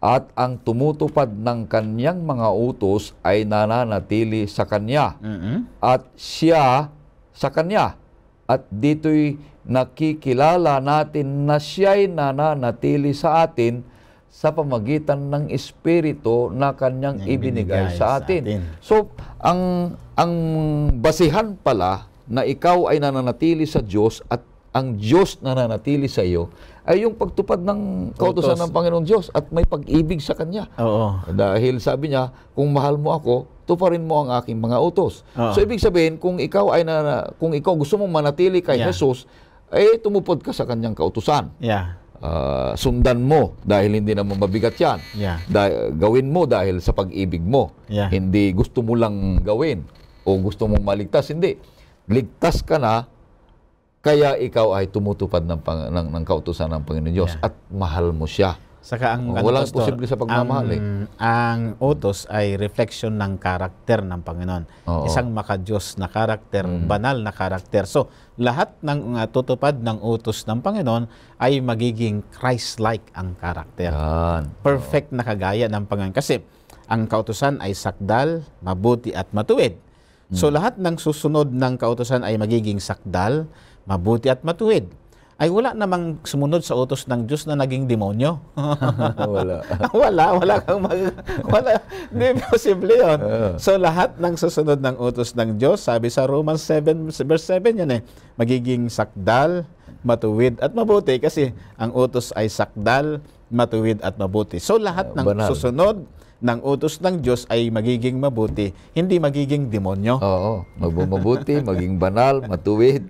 at ang tumutupad ng kanyang mga utos ay nananatili sa kanya mm-hmm. at siya sa kanya. At dito'y nakikilala natin na siya'y nananatili sa atin sa pamagitan ng espiritu na kanyang ibinigay, ibinigay sa atin. sa atin. So, ang ang basihan pala na ikaw ay nananatili sa Diyos at ang Diyos na nanatili sa iyo ay yung pagtupad ng kautosan ng Panginoong Diyos at may pag-ibig sa Kanya. Oo. Dahil sabi niya, kung mahal mo ako, tuparin mo ang aking mga utos. Oo. So ibig sabihin, kung ikaw ay na, kung ikaw gusto mong manatili kay yeah. Jesus, eh tumupad ka sa kanyang kautusan. Yeah. Uh, sundan mo dahil hindi naman mabigat yan. Yeah. Da- gawin mo dahil sa pag-ibig mo. Yeah. Hindi gusto mo lang gawin o gusto mong maligtas. Hindi. Ligtas ka na kaya ikaw ay tumutupad ng, pang, ng, ng kautusan ng Panginoon Diyos yeah. at mahal mo siya. Saka ang, ang Walang pastor, posible sa pagmamahal ang, eh. Ang utos ay reflection ng karakter ng Panginoon. Oo. Isang makadiyos na karakter, mm. banal na karakter. So, lahat ng uh, tutupad ng utos ng Panginoon ay magiging Christ-like ang karakter. Yan. Perfect Oo. na kagaya ng Panginoon. Kasi ang kautusan ay sakdal, mabuti at matuwid. Mm. So, lahat ng susunod ng kautusan ay magiging sakdal, mabuti at matuwid, ay wala namang sumunod sa utos ng Diyos na naging demonyo. wala. wala, wala kang mag... Wala, hindi posible yun. So lahat ng susunod ng utos ng Diyos, sabi sa Romans 7, verse 7 yan eh, magiging sakdal, matuwid at mabuti kasi ang utos ay sakdal, matuwid at mabuti. So lahat ah, ng Banal. susunod ng utos ng Diyos ay magiging mabuti, hindi magiging demonyo. Oo, magbumabuti, maging banal, matuwid,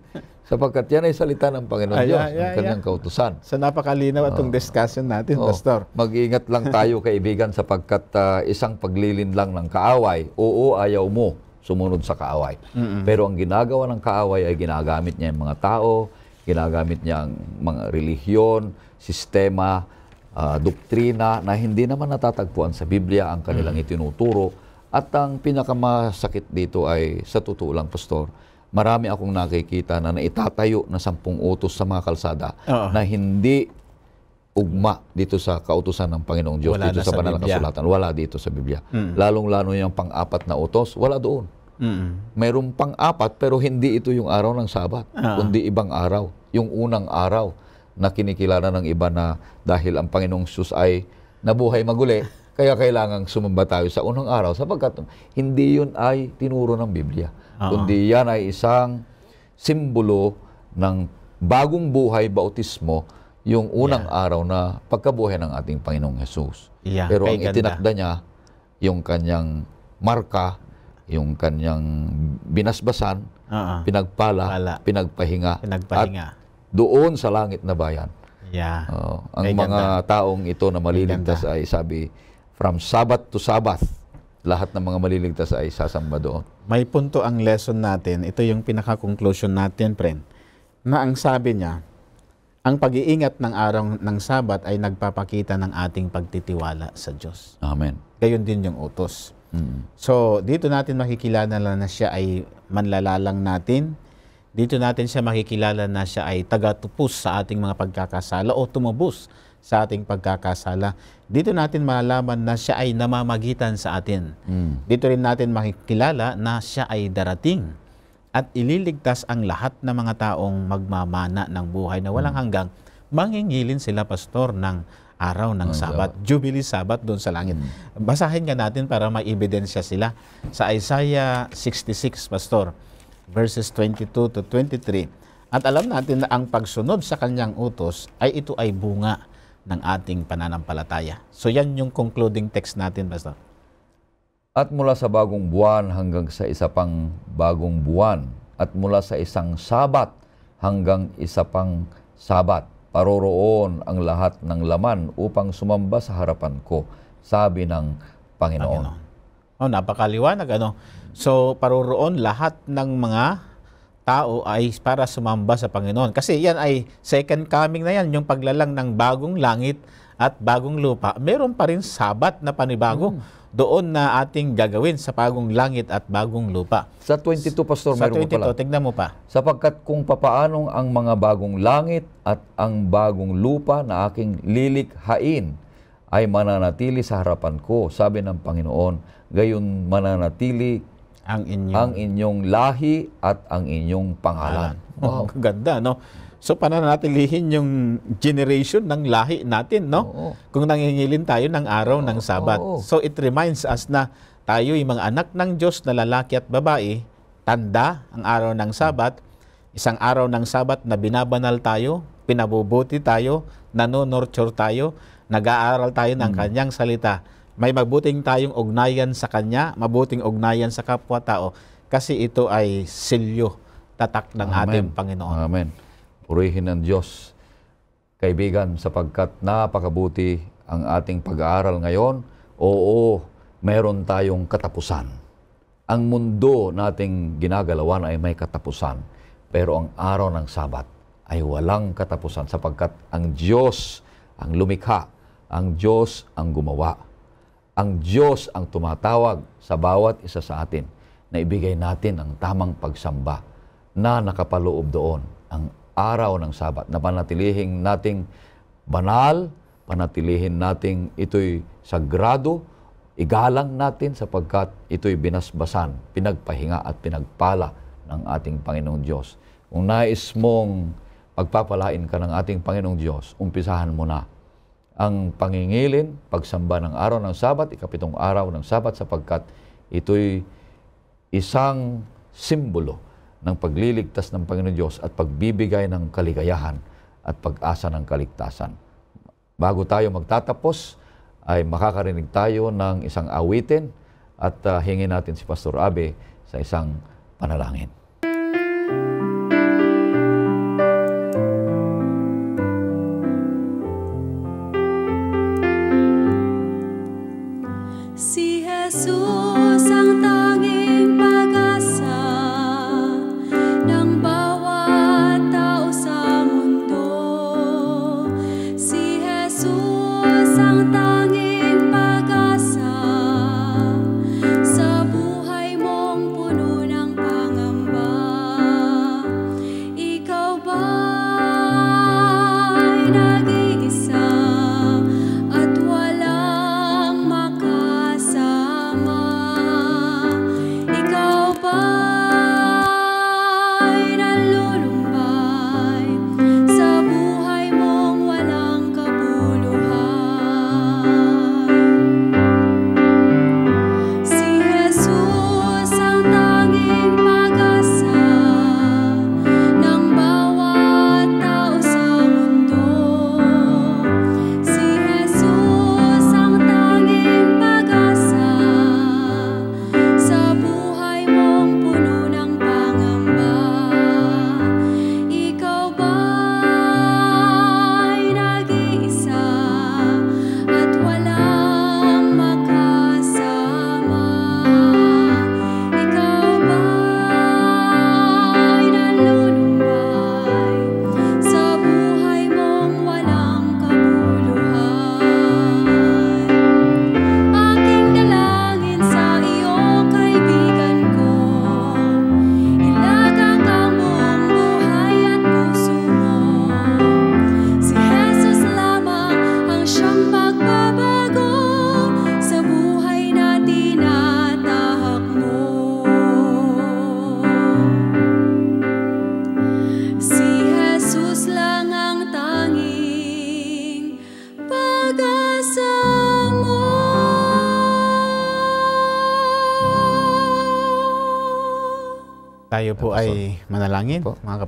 Sapagkat yan ay salita ng Panginoon ay, Diyos, ay, ay, ang kanyang ay. kautusan. So napakalinaw itong uh, ah. discussion natin, oh, Pastor. Mag-iingat lang tayo, kaibigan, sapagkat uh, isang paglilin lang ng kaaway, oo, ayaw mo sumunod sa kaaway. Mm-mm. Pero ang ginagawa ng kaaway ay ginagamit niya yung mga tao, ginagamit niya ang mga relihiyon, sistema, uh, doktrina na hindi naman natatagpuan sa Biblia ang kanilang mm-hmm. itinuturo. At ang pinakamasakit dito ay, sa totoo lang, Pastor, marami akong nakikita na naitatayo na sampung utos sa mga kalsada uh-huh. na hindi ugma dito sa kautusan ng Panginoong Diyos wala dito sa, banal na kasulatan. Wala dito sa Biblia. Mm-hmm. Lalong-lalo yung pang-apat na utos, wala doon. Mm-hmm. Mayroong pang-apat pero hindi ito yung araw ng Sabat, uh-huh. kundi ibang araw, yung unang araw na kinikilala ng iba na dahil ang Panginoong Sus ay nabuhay maguli, kaya kailangan sumamba tayo sa unang araw sapagkat hindi yun ay tinuro ng Biblia. Uh-huh. Kundi yan ay isang simbolo ng bagong buhay, bautismo, yung unang yeah. araw na pagkabuhay ng ating Panginoong Hesus. Yeah, Pero ang ganda. itinakda niya, yung kanyang marka, yung kanyang binasbasan, uh-huh. pinagpala, Pala. pinagpahinga, pinagpahinga, at doon sa langit na bayan. Yeah. Uh, ang May mga ganda. taong ito na maliligtas ay sabi, from Sabbath to Sabbath, lahat ng mga maliligtas ay sasamba doon. May punto ang lesson natin. Ito yung pinaka-conclusion natin, friend. Na ang sabi niya, ang pag-iingat ng araw ng Sabat ay nagpapakita ng ating pagtitiwala sa Diyos. Amen. Gayon din yung utos. Mm. So, dito natin makikilala na siya ay manlalalang natin. Dito natin siya makikilala na siya ay tagatupos sa ating mga pagkakasala o tumubos sa ating pagkakasala. Dito natin malalaman na siya ay namamagitan sa atin. Mm. Dito rin natin makikilala na siya ay darating at ililigtas ang lahat ng mga taong magmamana ng buhay na walang hmm. hanggang mangingilin sila, Pastor, ng araw ng oh, Sabat, so. Jubilee Sabat doon sa langit. Mm. Basahin nga natin para maibidensya sila sa Isaiah 66, Pastor, verses 22 to 23. At alam natin na ang pagsunod sa kanyang utos ay ito ay bunga ng ating pananampalataya. So yan yung concluding text natin, Pastor. At mula sa bagong buwan hanggang sa isa pang bagong buwan at mula sa isang sabat hanggang isa pang sabat, paroroon ang lahat ng laman upang sumamba sa harapan ko, sabi ng Panginoon. Panginoon. Oh, napakaliwanag ano. So paroroon lahat ng mga tao ay para sumamba sa Panginoon. Kasi yan ay second coming na yan, yung paglalang ng bagong langit at bagong lupa. Meron pa rin sabat na panibago mm. doon na ating gagawin sa bagong langit at bagong lupa. Sa 22, Pastor, sa meron 22, pala. Sa 22, tignan mo pa. Sapagkat kung papaanong ang mga bagong langit at ang bagong lupa na aking lilikhain ay mananatili sa harapan ko, sabi ng Panginoon, gayon mananatili ang inyong, ang inyong lahi at ang inyong pangalan. Wow. Ganda, no? So, pananatilihin yung generation ng lahi natin, no? Oo. Kung nangingilin tayo ng araw Oo. ng Sabat. Oo. So, it reminds us na tayo'y mga anak ng Diyos na lalaki at babae, tanda ang araw ng Sabat, isang araw ng Sabat na binabanal tayo, pinabubuti tayo, nanonorture tayo, nag-aaral tayo ng mm. kanyang salita may mabuting tayong ugnayan sa Kanya, mabuting ugnayan sa kapwa-tao, kasi ito ay silyo, tatak ng Amen. ating Panginoon. Amen. Purihin ng Diyos. Kaibigan, sapagkat napakabuti ang ating pag-aaral ngayon, oo, mayroon tayong katapusan. Ang mundo nating ginagalawan ay may katapusan, pero ang araw ng Sabat ay walang katapusan sapagkat ang Diyos ang lumikha, ang Diyos ang gumawa ang Diyos ang tumatawag sa bawat isa sa atin na ibigay natin ang tamang pagsamba na nakapaloob doon ang araw ng Sabat na panatilihing nating banal, panatilihin nating ito'y sagrado, igalang natin sapagkat ito'y binasbasan, pinagpahinga at pinagpala ng ating Panginoong Diyos. Kung nais mong pagpapalain ka ng ating Panginoong Diyos, umpisahan mo na ang pangingilin, pagsamba ng araw ng Sabat, ikapitong araw ng Sabat sapagkat ito'y isang simbolo ng pagliligtas ng Panginoon Diyos at pagbibigay ng kaligayahan at pag-asa ng kaligtasan. Bago tayo magtatapos, ay makakarinig tayo ng isang awitin at uh, hingin natin si Pastor Abe sa isang panalangin.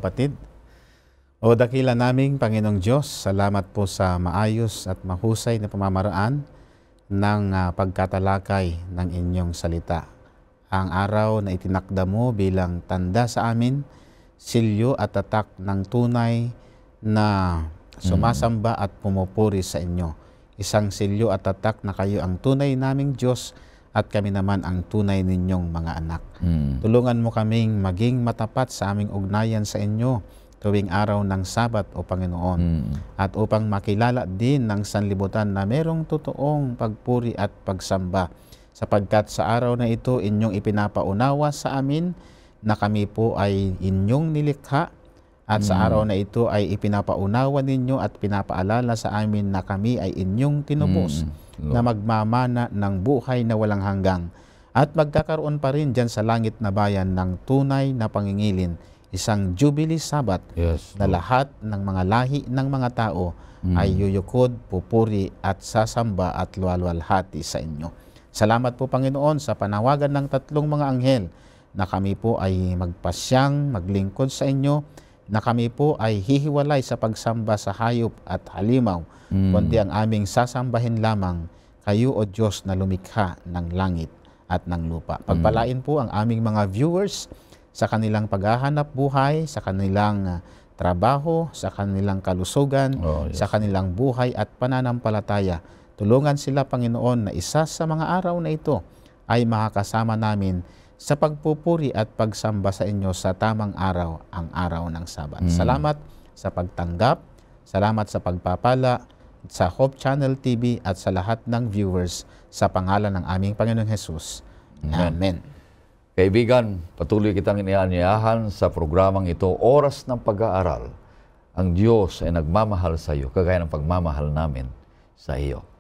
kapatid. O dakila naming Panginoong Diyos, salamat po sa maayos at mahusay na pamamaraan ng uh, pagkatalakay ng inyong salita. Ang araw na itinakda mo bilang tanda sa amin, silyo at tatak ng tunay na sumasamba at pumupuri sa inyo. Isang silyo at tatak na kayo ang tunay naming Diyos at kami naman ang tunay ninyong mga anak. Mm. Tulungan mo kaming maging matapat sa aming ugnayan sa inyo tuwing araw ng Sabat o Panginoon mm. at upang makilala din ng sanlibutan na merong totoong pagpuri at pagsamba sapagkat sa araw na ito inyong ipinapaunawa sa amin na kami po ay inyong nilikha at mm. sa hmm. araw na ito ay ipinapaunawa ninyo at pinapaalala sa amin na kami ay inyong tinubos. Mm na magmamana ng buhay na walang hanggang at magkakaroon pa rin dyan sa langit na bayan ng tunay na pangingilin, isang Jubilee Sabat yes, na lahat ng mga lahi ng mga tao mm. ay yuyukod, pupuri at sasamba at luwalwalhati sa inyo. Salamat po Panginoon sa panawagan ng tatlong mga anghel na kami po ay magpasyang, maglingkod sa inyo na kami po ay hihiwalay sa pagsamba sa hayop at halimaw, mm. kundi ang aming sasambahin lamang kayo o Diyos na lumikha ng langit at ng lupa. Hmm. Pagpalain po ang aming mga viewers sa kanilang paghahanap buhay, sa kanilang ah, trabaho, sa kanilang kalusugan, oh, yes. sa kanilang buhay at pananampalataya. Tulungan sila, Panginoon, na isa sa mga araw na ito ay makakasama namin sa pagpupuri at pagsamba sa inyo sa tamang araw, ang araw ng Sabat. Mm. Salamat sa pagtanggap, salamat sa pagpapala sa Hope Channel TV at sa lahat ng viewers sa pangalan ng aming Panginoong Hesus. Amen. Amen. Kaibigan, patuloy kitang inianyayahan sa programang ito, Oras ng Pag-aaral. Ang Diyos ay nagmamahal sa iyo, kagaya ng pagmamahal namin sa iyo.